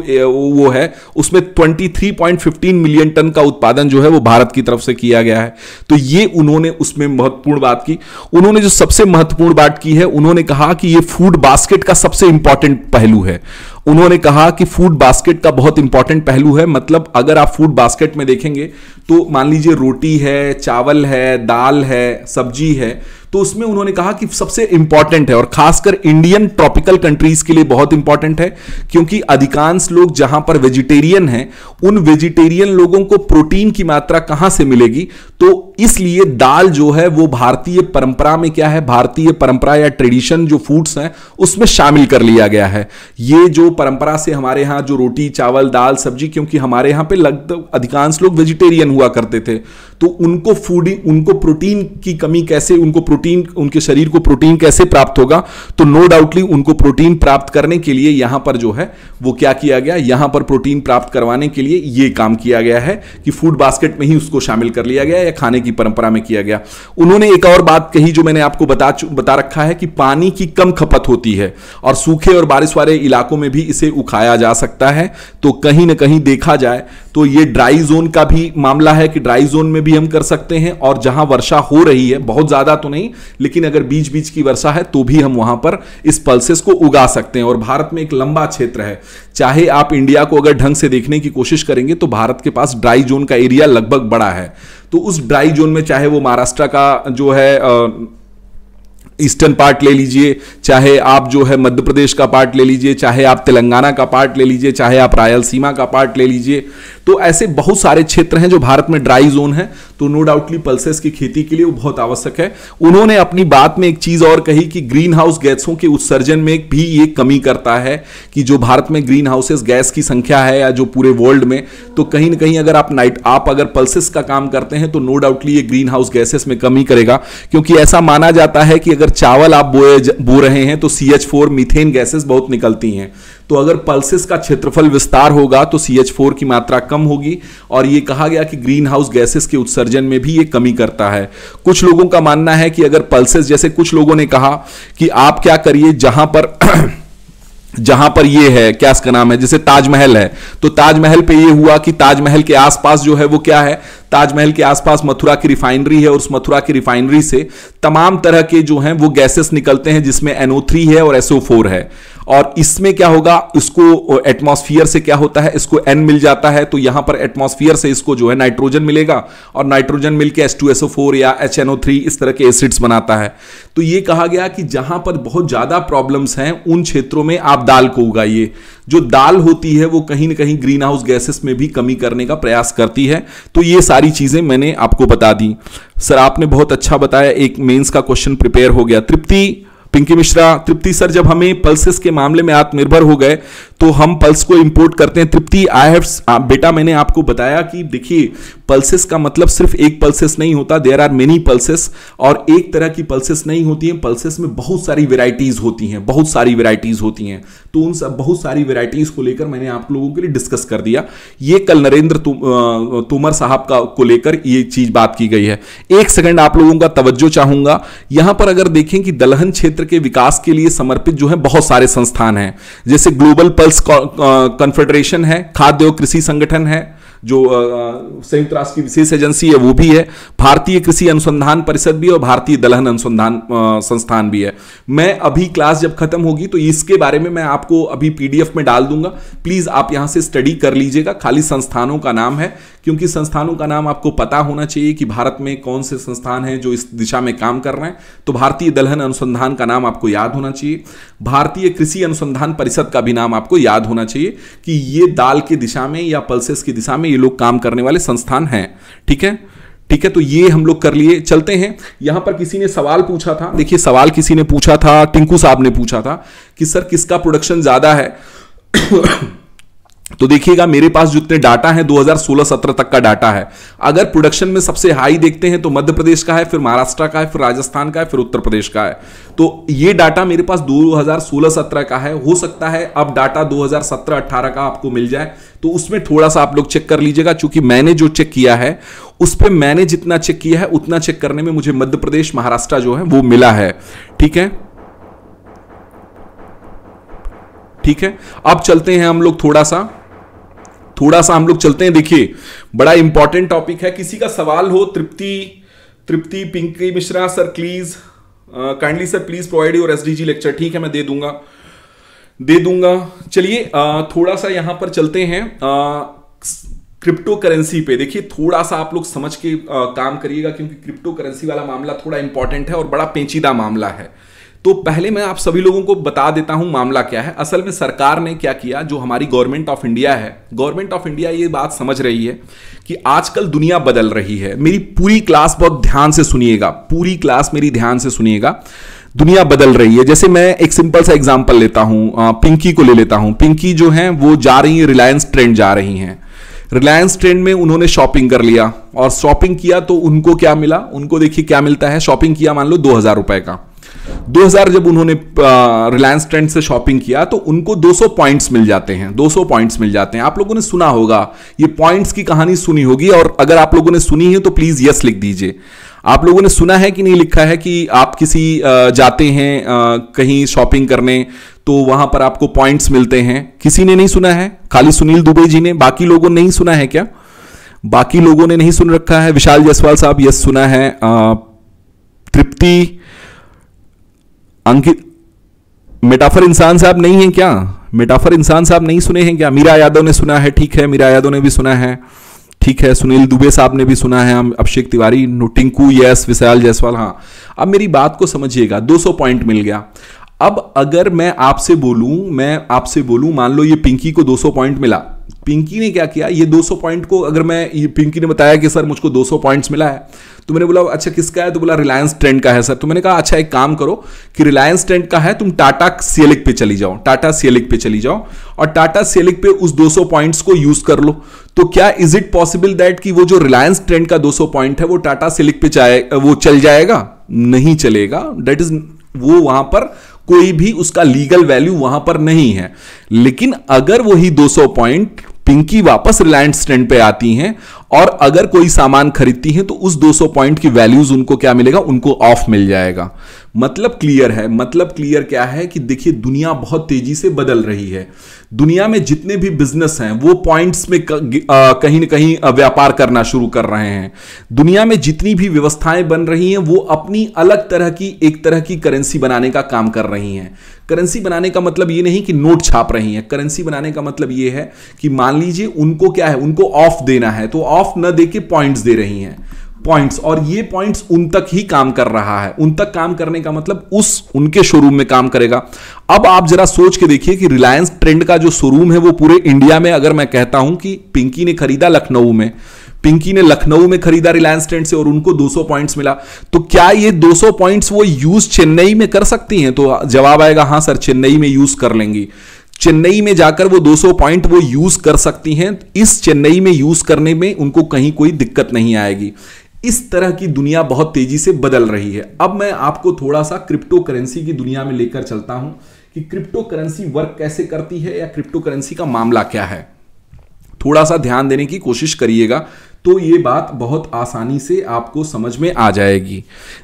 वो है उसमें twenty three point fifteen million ton का उत्पादन जो है वो भारत की तरफ से किया गया है तो ये उन्होंने उसमें बहुत महत्वपूर्ण बात की उन्होंने जो सबसे महत्वपूर्ण बात की है उन्होंने कहा कि ये फूड बास्केट का सबसे इंपॉर्टेंट पहलू है उन्होंने कहा कि फूड बास्केट का बहुत इंपॉर्टेंट पहलू है मतलब अगर आप फूड बास्केट में देखेंगे तो मान लीजिए रोटी है चावल है दाल है सब्जी है तो उसमें उन्होंने कहा कि सबसे इंपॉर्टेंट है और खासकर इंडियन ट्रॉपिकल कंट्रीज के लिए बहुत इंपॉर्टेंट है क्योंकि अधिकांश लोग जहां पर वेजिटेरियन हैं उन वेजिटेरियन लोगों को प्रोटीन की मात्रा कहां से मिलेगी तो इसलिए दाल जो है वो भारतीय परंपरा में क्या है भारतीय परंपरा या ट्रेडिशन जो फूड्स हैं उसमें शामिल कर लिया गया है ये जो परंपरा से हमारे यहाँ जो रोटी चावल दाल सब्जी क्योंकि हमारे यहाँ पे लगभग तो अधिकांश लोग वेजिटेरियन हुआ करते थे तो उनको फूड उनको प्रोटीन की कमी कैसे उनको प्रोटीन उनके शरीर को प्रोटीन कैसे प्राप्त होगा तो नो डाउटली उनको प्रोटीन प्राप्त करने के लिए यहां पर जो है वो क्या किया गया यहां पर प्रोटीन प्राप्त करवाने के लिए ये काम किया गया है कि फूड बास्केट में ही उसको शामिल कर लिया गया या खाने की परंपरा में किया गया उन्होंने एक और बात कही जो मैंने आपको बता बता रखा है कि पानी की कम खपत होती है और सूखे और बारिश वाले इलाकों में भी इसे उखाया जा सकता है तो कहीं ना कहीं देखा जाए तो ये ड्राई जोन का भी मामला है कि ड्राई जोन में भी हम कर सकते हैं और जहां वर्षा हो रही है बहुत ज्यादा तो नहीं लेकिन अगर बीच बीच की वर्षा है तो भी हम वहां पर इस पल्सेस को उगा सकते हैं और भारत में एक लंबा क्षेत्र है चाहे आप इंडिया को अगर ढंग से देखने की कोशिश करेंगे तो भारत के पास ड्राई जोन का एरिया लगभग बड़ा है तो उस ड्राई जोन में चाहे वो महाराष्ट्र का जो है ईस्टर्न पार्ट ले लीजिए चाहे आप जो है मध्य प्रदेश का पार्ट ले लीजिए चाहे आप तेलंगाना का पार्ट ले लीजिए चाहे आप रायलसीमा का पार्ट ले लीजिए तो ऐसे बहुत सारे क्षेत्र हैं जो भारत में ड्राई जोन है तो नो डाउटली पल्सेस की खेती के लिए वो बहुत आवश्यक है उन्होंने अपनी बात में एक चीज और कही कि ग्रीन हाउस गैसों के उत्सर्जन में भी ये कमी करता है कि जो भारत में ग्रीन हाउसेस गैस की संख्या है या जो पूरे वर्ल्ड में तो कहीं ना कहीं अगर आप नाइट आप अगर पल्सेस का काम करते हैं तो नो डाउटली ये ग्रीन हाउस गैसेस में कमी करेगा क्योंकि ऐसा माना जाता है कि अगर चावल आप बोए बो रहे हैं तो C methane four methane gases बहुत निकलती हैं तो अगर पल्सेस का क्षेत्रफल विस्तार होगा तो सी एच फोर की मात्रा कम होगी और ये कहा गया कि ग्रीन हाउस गैसेस के उत्सर्जन में भी ये कमी करता है कुछ लोगों का मानना है कि अगर पल्सेस जैसे कुछ लोगों ने कहा कि आप क्या करिए जहां पर जहां पर ये है क्या इसका नाम है जैसे ताजमहल है तो ताजमहल पे ये हुआ कि ताजमहल के आसपास जो है वो क्या है ताजमहल के आसपास मथुरा की रिफाइनरी है और उस मथुरा की रिफाइनरी से तमाम तरह के जो हैं वो गैसेस निकलते हैं जिसमें एनओ है और एसओ है और इसमें क्या होगा इसको एटमॉस्फियर से क्या होता है इसको एन मिल जाता है तो यहां पर एटमॉस्फियर से इसको जो है नाइट्रोजन मिलेगा और नाइट्रोजन मिलकर एस टू एसओ फोर या एच एन ओ थ्री इस तरह के एसिड्स बनाता है तो ये कहा गया कि जहां पर बहुत ज्यादा प्रॉब्लम्स हैं उन क्षेत्रों में आप दाल को उगाइए जो दाल होती है वो कहीं ना कहीं ग्रीन हाउस गैसेस में भी कमी करने का प्रयास करती है तो ये सारी चीजें मैंने आपको बता दी सर आपने बहुत अच्छा बताया एक मेंस का क्वेश्चन प्रिपेयर हो गया तृप्ति पिंकी मिश्रा तृप्ति सर जब हमें पल्सेस के मामले में आत्मनिर्भर हो गए तो हम पल्स को इंपोर्ट करते हैं तृप्ति आई हैव बेटा मैंने आपको बताया कि देखिए पल्सेस का मतलब सिर्फ एक पल्सेस नहीं होता देर आर मेनी पल्सेस और एक तरह की पल्सेस नहीं होती हैं पल्सेस में बहुत सारी वेराइटीज़ होती हैं बहुत सारी वेराइटीज़ होती हैं तो उन सब बहुत सारी वेराइटीज़ को लेकर मैंने आप लोगों के लिए डिस्कस कर दिया ये कल नरेंद्र तोमर साहब का को लेकर ये चीज़ बात की गई है एक सेकेंड आप लोगों का तवज्जो चाहूंगा यहाँ पर अगर देखें कि दलहन क्षेत्र के विकास के लिए समर्पित जो है बहुत सारे संस्थान हैं जैसे ग्लोबल पल्स गर्ल्स कॉन्फेडरेशन है खाद्य और कृषि संगठन है जो संयुक्त राष्ट्र की विशेष एजेंसी है वो भी है भारतीय कृषि अनुसंधान परिषद भी और भारतीय दलहन अनुसंधान संस्थान भी है मैं अभी क्लास जब खत्म होगी तो इसके बारे में मैं आपको अभी पीडीएफ में डाल दूंगा प्लीज आप यहां से स्टडी कर लीजिएगा खाली संस्थानों का नाम है क्योंकि संस्थानों का नाम आपको पता होना चाहिए कि भारत में कौन से संस्थान हैं जो इस दिशा में काम कर रहे हैं तो भारतीय दलहन अनुसंधान का नाम आपको याद होना चाहिए भारतीय कृषि अनुसंधान परिषद का भी नाम आपको याद होना चाहिए कि ये दाल की दिशा में या पल्सेस की दिशा में में ये लोग काम करने वाले संस्थान हैं ठीक है ठीक है तो ये हम लोग कर लिए चलते हैं यहां पर किसी ने सवाल पूछा था देखिए सवाल किसी ने पूछा था टिंकू साहब ने पूछा था कि सर किसका प्रोडक्शन ज्यादा है तो देखिएगा मेरे पास जितने डाटा है 2016-17 तक का डाटा है अगर प्रोडक्शन में सबसे हाई देखते हैं तो मध्य प्रदेश का है फिर महाराष्ट्र का है फिर राजस्थान का है फिर उत्तर प्रदेश का है तो ये डाटा मेरे पास 2016-17 का है हो सकता है अब डाटा 2017-18 का आपको मिल जाए तो उसमें थोड़ा सा आप लोग चेक कर लीजिएगा चूंकि मैंने जो चेक किया है उस पर मैंने जितना चेक किया है उतना चेक करने में मुझे मध्य प्रदेश महाराष्ट्र जो है वो मिला है ठीक है ठीक है अब चलते हैं हम लोग थोड़ा सा थोड़ा सा हम लोग चलते हैं देखिए बड़ा इंपॉर्टेंट टॉपिक है किसी का सवाल हो Tripti Tripti Pinki Mishra sir please kindly sir please provide yours lecture ठीक है मैं दे दूंगा दे दूंगा चलिए थोड़ा सा यहां पर चलते हैं क्रिप्टो करेंसी पे देखिए थोड़ा सा आप लोग समझ के आ, काम करिएगा क्योंकि क्रिप्टो करेंसी वाला मामला थोड़ा इंपॉर्टेंट है और बड़ा पेचीदा मामला है तो पहले मैं आप सभी लोगों को बता देता हूं मामला क्या है असल में सरकार ने क्या किया जो हमारी गवर्नमेंट ऑफ इंडिया है गवर्नमेंट ऑफ इंडिया ये बात समझ रही है कि आजकल दुनिया बदल रही है मेरी पूरी क्लास बहुत ध्यान से सुनिएगा पूरी क्लास मेरी ध्यान से सुनिएगा दुनिया बदल रही है जैसे मैं एक सिंपल सा एग्जाम्पल लेता हूं पिंकी को ले लेता हूं पिंकी जो है वो जा रही है रिलायंस ट्रेंड जा रही हैं रिलायंस ट्रेंड में उन्होंने शॉपिंग कर लिया और शॉपिंग किया तो उनको क्या मिला उनको देखिए क्या मिलता है शॉपिंग किया मान लो दो हजार रुपए का 2000 जब उन्होंने रिलायंस ट्रेंड से शॉपिंग किया तो उनको 200 पॉइंट्स मिल जाते हैं 200 पॉइंट्स मिल जाते हैं आप लोगों ने सुना होगा ये पॉइंट्स की कहानी सुनी होगी और अगर आप लोगों ने सुनी है तो प्लीज़ यस लिख दीजिए आप लोगों ने सुना है कि नहीं लिखा है कि आप किसी जाते हैं कहीं शॉपिंग करने तो वहां पर आपको पॉइंट्स मिलते हैं किसी ने नहीं सुना है खाली सुनील दुबे जी ने बाकी लोगों ने नहीं सुना है क्या बाकी लोगों ने नहीं सुन रखा है विशाल जायसवाल साहब यस सुना है तृप्ति अंकित मेटाफर इंसान साहब नहीं है क्या मेटाफर इंसान साहब नहीं सुने हैं क्या मीरा यादव ने सुना है ठीक है मीरा यादव ने भी सुना है ठीक है सुनील दुबे साहब ने भी सुना है हम अभिषेक तिवारी टिंकू यस विशाल जायसवाल हाँ अब मेरी बात को समझिएगा 200 पॉइंट मिल गया अब अगर मैं आपसे बोलूं मैं आपसे बोलूं मान लो ये पिंकी को 200 पॉइंट मिला पिंकी ने क्या किया ये 200 पॉइंट को अगर मैं पिंकी ने बताया कि सर मुझको 200 पॉइंट्स मिला है तो मैंने बोला अच्छा किसका है तो बोला रिलायंस ट्रेंड का है सर तो मैंने कहा अच्छा एक काम करो कि रिलायंस ट्रेंड का है तुम टाटा सेलिक पे चली जाओ टाटा सेलिक पे चली जाओ और टाटा सेलिक पे उस 200 पॉइंट्स को यूज कर लो तो क्या इज इट पॉसिबल दैट कि वो जो रिलायंस ट्रेंड का 200 पॉइंट है वो टाटा सेलिक पे जाए वो चल जाएगा नहीं चलेगा दैट इज वो वहां पर कोई भी उसका लीगल वैल्यू वहां पर नहीं है लेकिन अगर वही 200 पॉइंट पिंकी वापस रिलायंस ट्रेंड पे आती हैं और अगर कोई सामान खरीदती है तो उस 200 पॉइंट की वैल्यूज उनको क्या मिलेगा उनको ऑफ मिल जाएगा मतलब क्लियर है मतलब क्लियर क्या है कि देखिए दुनिया बहुत तेजी से बदल रही है दुनिया में जितने भी बिजनेस हैं वो पॉइंट्स में कहीं ना कहीं व्यापार करना शुरू कर रहे हैं दुनिया में जितनी भी व्यवस्थाएं बन रही हैं वो अपनी अलग तरह की एक तरह की करेंसी बनाने का काम कर रही हैं करेंसी बनाने का मतलब ये नहीं कि नोट छाप रही हैं करेंसी बनाने का मतलब ये है कि मान लीजिए उनको क्या है उनको ऑफ देना है तो ऑफ न दे के पॉइंट्स दे रही हैं पॉइंट्स और ये पॉइंट्स उन तक ही काम कर रहा है उन तक काम करने का मतलब उस उनके शोरूम में काम करेगा अब आप जरा सोच के देखिए कि रिलायंस ट्रेंड का जो शोरूम है वो पूरे इंडिया में अगर मैं कहता हूं कि पिंकी ने खरीदा लखनऊ में पिंकी ने लखनऊ में खरीदा रिलायंस ट्रेंड से और उनको 200 पॉइंट्स मिला तो क्या ये 200 पॉइंट्स वो यूज चेन्नई में कर सकती हैं तो जवाब आएगा हां सर चेन्नई में यूज कर लेंगी चेन्नई में जाकर वो 200 पॉइंट वो यूज कर सकती हैं इस चेन्नई में यूज करने में उनको कहीं कोई दिक्कत नहीं आएगी इस तरह की दुनिया बहुत तेजी से बदल रही है अब मैं आपको थोड़ा सा क्रिप्टो करेंसी की दुनिया में लेकर चलता हूं कि क्रिप्टो करेंसी वर्क कैसे करती है या क्रिप्टो करेंसी का मामला क्या है थोड़ा सा ध्यान देने की कोशिश करिएगा तो ये बात बहुत आसानी से आपको समझ में आ जाएगी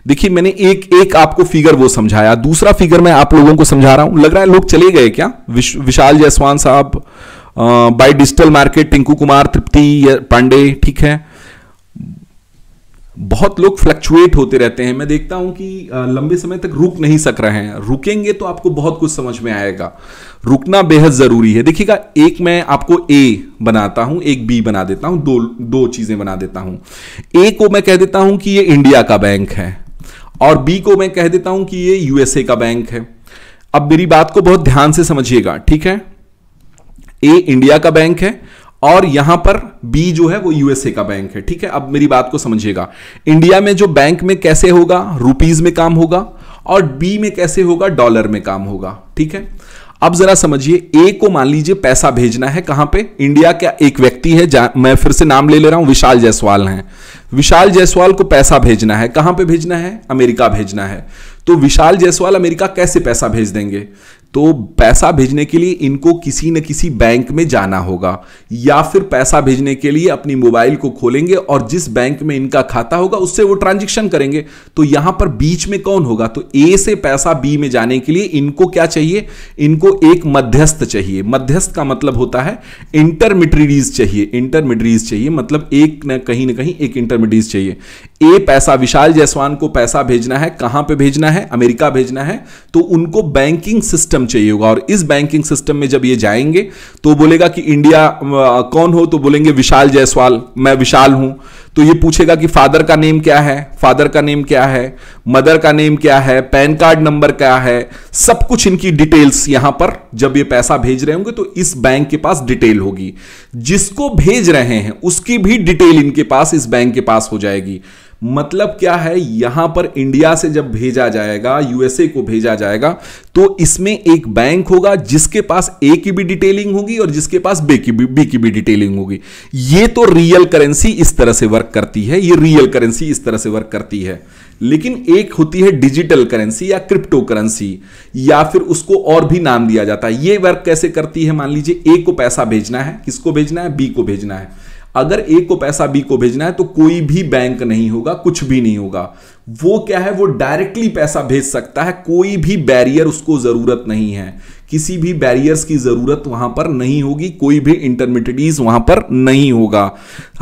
देखिए मैंने एक एक आपको फिगर वो समझाया दूसरा फिगर मैं आप लोगों को समझा रहा हूं लग रहा है लोग चले गए क्या विशाल जायसवाल साहब by digital market Tinku Kumar Tripti Pandey ठीक है बहुत लोग फ्लक्चुएट होते रहते हैं मैं देखता हूं कि लंबे समय तक रुक नहीं सक रहे हैं रुकेंगे तो आपको बहुत कुछ समझ में आएगा रुकना बेहद ज़रूरी है देखिएगा एक मैं आपको ए बनाता हूं एक बी बना देता हूं दो दो चीज़ें बना देता हूं ए को मैं कह देता हूं कि ये इंडिया का बैंक है और बी को मैं कह देता हूं कि ये यूएसए का बैंक है अब मेरी बात को बहुत ध्यान से समझिएगा ठीक है ए इंडिया का बैंक है और यहां पर बी जो है वो यूएसए का बैंक है ठीक है अब मेरी बात को समझिएगा इंडिया में जो बैंक में कैसे होगा रुपीज में काम होगा और बी में कैसे होगा डॉलर में काम होगा ठीक है अब जरा समझिए ए को मान लीजिए पैसा भेजना है कहां पे इंडिया का एक व्यक्ति है मैं फिर से नाम ले ले रहा हूं विशाल जायसवाल हैं विशाल जायसवाल को पैसा भेजना है कहां पे भेजना है अमेरिका भेजना है तो विशाल जायसवाल अमेरिका कैसे पैसा भेज देंगे तो पैसा भेजने के लिए इनको किसी न किसी बैंक में जाना होगा या फिर पैसा भेजने के लिए अपनी मोबाइल को खोलेंगे और जिस बैंक में इनका खाता होगा उससे वो ट्रांजेक्शन करेंगे तो यहां पर बीच में कौन होगा तो ए से पैसा बी में जाने के लिए इनको क्या चाहिए इनको एक मध्यस्थ चाहिए मध्यस्थ का मतलब होता है इंटरमीडियरीज चाहिए इंटरमीडियरीज चाहिए मतलब एक न कहीं ना कहीं एक इंटरमीडियरीज चाहिए ए पैसा विशाल जायसवाल को पैसा भेजना है कहां पर भेजना है अमेरिका भेजना है तो उनको बैंकिंग सिस्टम सिस्टम चाहिए होगा और इस बैंकिंग सिस्टम में जब ये जाएंगे तो बोलेगा कि इंडिया कौन हो तो बोलेंगे विशाल जायसवाल मैं विशाल हूं तो ये पूछेगा कि फादर का नेम क्या है फादर का नेम क्या है मदर का नेम क्या है पैन कार्ड नंबर क्या है सब कुछ इनकी डिटेल्स यहां पर जब ये पैसा भेज रहे होंगे तो इस बैंक के पास डिटेल होगी जिसको भेज रहे हैं उसकी भी डिटेल इनके पास इस बैंक के पास हो जाएगी मतलब क्या है यहां पर इंडिया से जब भेजा जाएगा यूएसए को भेजा जाएगा तो इसमें एक बैंक होगा जिसके पास ए की भी डिटेलिंग होगी और जिसके पास बी की भी बी की भी डिटेलिंग होगी ये तो रियल करेंसी इस तरह से वर्क करती है ये रियल करेंसी इस तरह से वर्क करती है लेकिन एक होती है डिजिटल करेंसी या क्रिप्टो करेंसी या फिर उसको और भी नाम दिया जाता है ये वर्क कैसे करती है मान लीजिए ए को पैसा भेजना है किसको भेजना है बी को भेजना है अगर ए को पैसा बी को भेजना है तो कोई भी बैंक नहीं होगा कुछ भी नहीं होगा वो क्या है वो डायरेक्टली पैसा भेज सकता है कोई भी बैरियर उसको ज़रूरत नहीं है किसी भी बैरियर्स की ज़रूरत वहां पर नहीं होगी कोई भी इंटरमीडिएट वहां पर नहीं होगा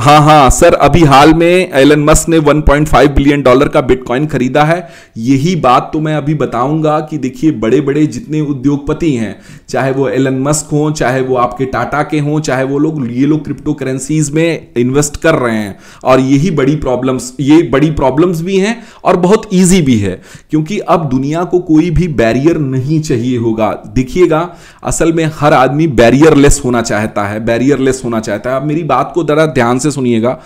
हाँ हाँ सर अभी हाल में एलन मस्क ने 1.5 बिलियन डॉलर का बिटकॉइन खरीदा है यही बात तो मैं अभी बताऊंगा कि देखिए बड़े बड़े जितने उद्योगपति हैं चाहे वो एलन मस्क हों चाहे वो आपके टाटा के हों चाहे वो लोग ये लोग क्रिप्टो करेंसीज में इन्वेस्ट कर रहे हैं और यही बड़ी प्रॉब्लम्स ये बड़ी प्रॉब्लम्स भी हैं और बहुत ईजी भी है क्योंकि अब दुनिया को कोई भी बैरियर नहीं चाहिए होगा देखिएगा असल में हर आदमी बैरियरलेस होना चाहता है बैरियरलेस होना चाहता है अब मेरी बात को ज़रा ध्यान से से सुनिएगा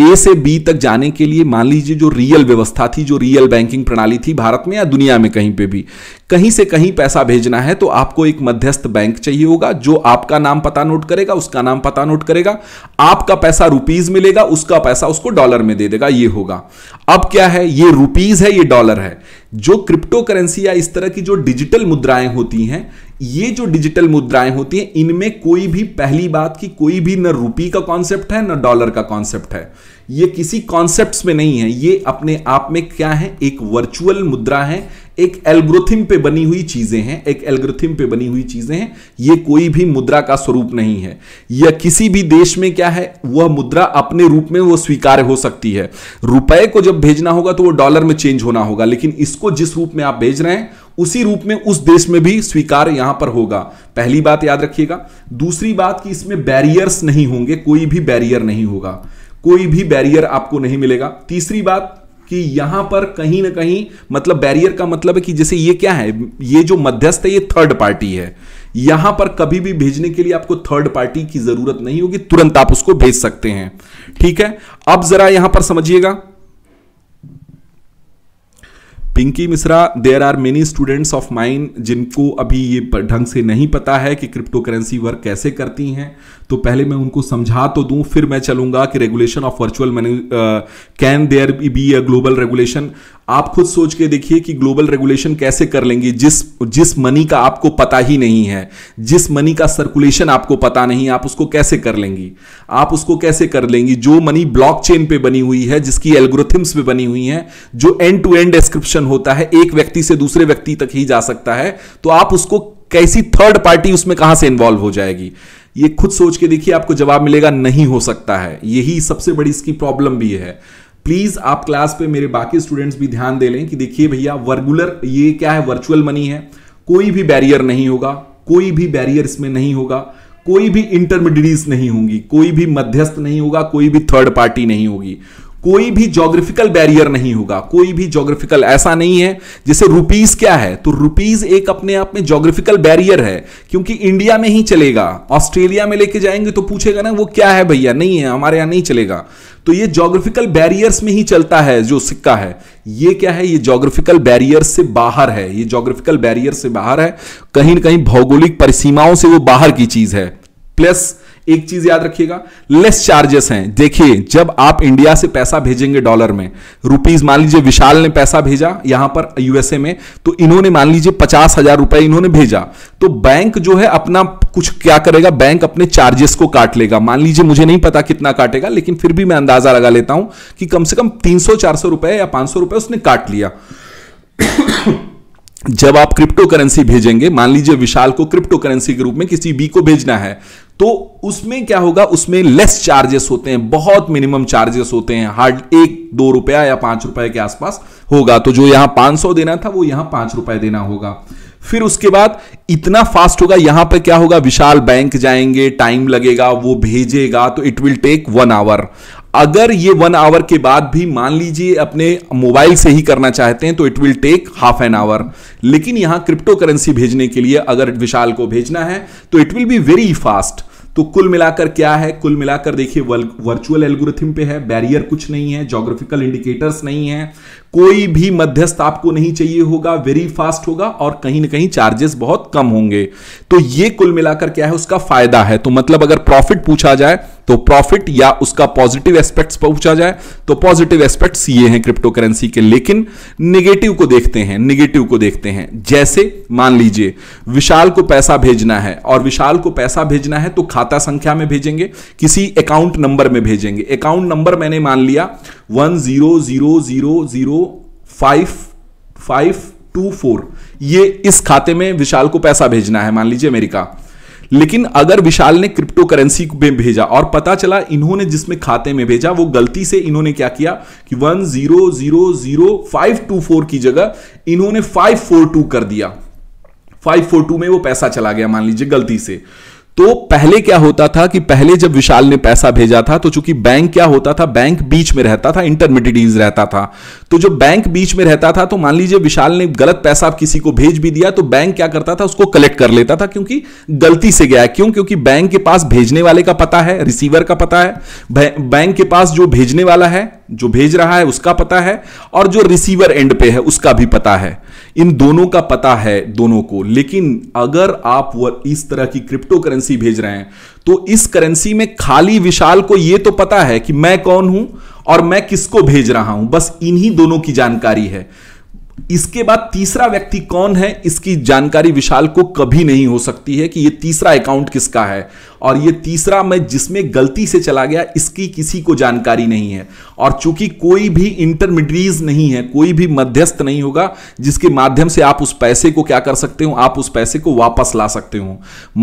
ए से बी तक जाने के लिए मान लीजिए जो रियल व्यवस्था थी जो रियल बैंकिंग प्रणाली थी भारत में या दुनिया में कहीं पे भी कहीं से कहीं पैसा भेजना है तो आपको एक मध्यस्थ बैंक चाहिए होगा जो आपका नाम पता नोट करेगा उसका नाम पता नोट करेगा आपका पैसा रुपीज मिलेगा उसका पैसा उसको डॉलर में दे देगा ये होगा अब क्या है ये रुपीज है ये डॉलर है जो क्रिप्टो करेंसी या इस तरह की जो डिजिटल मुद्राएं होती हैं ये जो डिजिटल मुद्राएं होती हैं इनमें कोई भी पहली बात की कोई भी न रूपी का कॉन्सेप्ट है न डॉलर का कॉन्सेप्ट है ये किसी कॉन्सेप्ट में नहीं है ये अपने आप में क्या है एक वर्चुअल मुद्रा है एक एल्ग्रोथिम पे बनी हुई चीजें हैं एक एल्ग्रोथिम पे बनी हुई चीजें हैं ये कोई भी मुद्रा का स्वरूप नहीं है यह किसी भी देश में क्या है वह मुद्रा अपने रूप में वो स्वीकार्य हो सकती है रुपए को जब भेजना होगा तो वो डॉलर में चेंज होना होगा लेकिन इसको जिस रूप में आप भेज रहे हैं उसी रूप में उस देश में भी स्वीकार यहां पर होगा पहली बात याद रखिएगा दूसरी बात कि इसमें बैरियर्स नहीं होंगे कोई भी बैरियर नहीं होगा कोई भी बैरियर आपको नहीं मिलेगा तीसरी बात कि यहां पर कहीं ना कहीं मतलब बैरियर का मतलब है कि जैसे ये क्या है ये जो मध्यस्थ है ये थर्ड पार्टी है यहां पर कभी भी भेजने के लिए आपको थर्ड पार्टी की जरूरत नहीं होगी तुरंत आप उसको भेज सकते हैं ठीक है अब जरा यहां पर समझिएगा Pinki Mishra there are many students of mine जिनको अभी ये ढंग से नहीं पता है कि क्रिप्टो करेंसी वर्क कैसे करती हैं तो पहले मैं उनको समझा तो दूं फिर मैं चलूंगा कि regulation of virtual money can there be a global regulation आप खुद सोच के देखिए कि ग्लोबल रेगुलेशन कैसे कर लेंगे जिस जिस मनी का आपको पता ही नहीं है जिस मनी का सर्कुलेशन आपको पता नहीं आप उसको कैसे कर लेंगी आप उसको कैसे कर लेंगी जो मनी ब्लॉकचेन पे बनी हुई है जिसकी एल्गोरिथम्स पे बनी हुई है जो एंड टू एंड डिस्क्रिप्शन होता है एक व्यक्ति से दूसरे व्यक्ति तक ही जा सकता है तो आप उसको कैसी थर्ड पार्टी उसमें कहां से इन्वॉल्व हो जाएगी ये खुद सोच के देखिए आपको जवाब मिलेगा नहीं हो सकता है यही सबसे बड़ी इसकी प्रॉब्लम भी है प्लीज आप क्लास पे मेरे बाकी स्टूडेंट्स भी ध्यान दे लें कि देखिए भैया वर्गुलर ये क्या है वर्चुअल मनी है कोई भी बैरियर नहीं होगा कोई भी बैरियर इसमें नहीं होगा कोई भी इंटरमीडिएट्स नहीं होंगी कोई भी मध्यस्थ नहीं होगा कोई भी थर्ड पार्टी नहीं होगी कोई भी ज्योग्राफिकल बैरियर नहीं होगा कोई भी ज्योग्राफिकल ऐसा नहीं है जैसे रुपीस क्या है तो रुपीस एक अपने आप में ज्योग्राफिकल बैरियर है क्योंकि इंडिया में ही चलेगा ऑस्ट्रेलिया में लेके जाएंगे तो पूछेगा ना वो क्या है भैया नहीं है हमारे यहाँ नहीं चलेगा तो ये ज्योग्राफिकल बैरियर्स में ही चलता है जो सिक्का है ये क्या है ये ज्योग्राफिकल बैरियर से बाहर है ये जोग्राफिकल बैरियर से बाहर है कहीं ना कहीं भौगोलिक परिसीमाओं से वो बाहर की चीज है प्लस एक चीज याद रखिएगा लेस चार्जेस हैं देखिए जब आप इंडिया से पैसा भेजेंगे डॉलर में रुपीज मान लीजिए विशाल ने पैसा भेजा यहां पर यूएसए में तो इन्होंने मान लीजिए पचास हजार रुपए इन्होंने भेजा तो बैंक जो है अपना कुछ क्या करेगा बैंक अपने चार्जेस को काट लेगा मान लीजिए मुझे नहीं पता कितना काटेगा लेकिन फिर भी मैं अंदाजा लगा लेता हूं कि कम से कम तीन सौ चार सौ रुपए या पांच सौ रुपए उसने काट लिया जब आप क्रिप्टो करेंसी भेजेंगे मान लीजिए विशाल को क्रिप्टो करेंसी के रूप में किसी बी को भेजना है तो उसमें क्या होगा उसमें लेस चार्जेस होते हैं बहुत मिनिमम चार्जेस होते हैं हार्ड एक दो रुपया या पांच रुपए के आसपास होगा तो जो यहां पांच सौ देना था वो यहां पांच रुपए देना होगा फिर उसके बाद इतना फास्ट होगा यहां पर क्या होगा विशाल बैंक जाएंगे टाइम लगेगा वो भेजेगा तो it will take one hour अगर ये वन आवर के बाद भी मान लीजिए अपने मोबाइल से ही करना चाहते हैं तो it will take half an hour लेकिन यहां क्रिप्टो करेंसी भेजने के लिए अगर विशाल को भेजना है तो it will be very fast तो कुल मिलाकर क्या है कुल मिलाकर देखिए वर्चुअल एल्गोरिथम पे है बैरियर कुछ नहीं है जोग्राफिकल इंडिकेटर्स नहीं है कोई भी मध्यस्थ आपको नहीं चाहिए होगा वेरी फास्ट होगा और कहीं ना कहीं चार्जेस बहुत कम होंगे तो ये कुल मिलाकर क्या है उसका फायदा है तो मतलब अगर प्रॉफिट पूछा जाए तो प्रॉफिट या उसका पॉजिटिव एस्पेक्ट्स पूछा जाए तो पॉजिटिव एस्पेक्ट्स ये हैं क्रिप्टो करेंसी के लेकिन निगेटिव को देखते हैं निगेटिव को देखते हैं जैसे मान लीजिए विशाल को पैसा भेजना है और विशाल को पैसा भेजना है तो खाता संख्या में भेजेंगे किसी अकाउंट नंबर में भेजेंगे अकाउंट नंबर मैंने मान लिया one zero zero zero zero five five two four ये इस खाते में विशाल को पैसा भेजना है मान लीजिए अमेरिका लेकिन अगर विशाल ने क्रिप्टो करेंसी में भेजा और पता चला इन्होंने जिसमें खाते में भेजा वो गलती से इन्होंने क्या किया कि one zero zero zero five two four की जगह इन्होंने फाइव फोर टू कर दिया फाइव फोर टू में वो पैसा चला गया मान लीजिए गलती से तो पहले क्या होता था कि पहले जब विशाल ने पैसा भेजा था तो चूंकि बैंक क्या होता था बैंक बीच में रहता था इंटरमीडिएट रहता था तो जो बैंक बीच में रहता था तो मान लीजिए विशाल ने गलत पैसा किसी को भेज भी दिया तो बैंक क्या करता था उसको कलेक्ट कर लेता था क्योंकि गलती से गया क्यों क्योंकि बैंक के पास भेजने वाले का पता है रिसीवर का पता है बैंक के पास जो भेजने वाला है जो भेज रहा है उसका पता है और जो रिसीवर एंड पे है उसका भी पता है इन दोनों का पता है दोनों को लेकिन अगर आप वह इस तरह की क्रिप्टो करेंसी भेज रहे हैं तो इस करेंसी में खाली विशाल को यह तो पता है कि मैं कौन हूं और मैं किसको भेज रहा हूं बस इन्हीं दोनों की जानकारी है इसके बाद तीसरा व्यक्ति कौन है इसकी जानकारी विशाल को कभी नहीं हो सकती है कि ये तीसरा अकाउंट किसका है और ये तीसरा मैं जिसमें गलती से चला गया इसकी किसी को जानकारी नहीं है और चूंकि कोई भी इंटरमीडियज नहीं है कोई भी मध्यस्थ नहीं होगा जिसके माध्यम से आप उस पैसे को क्या कर सकते हो आप उस पैसे को वापस ला सकते हो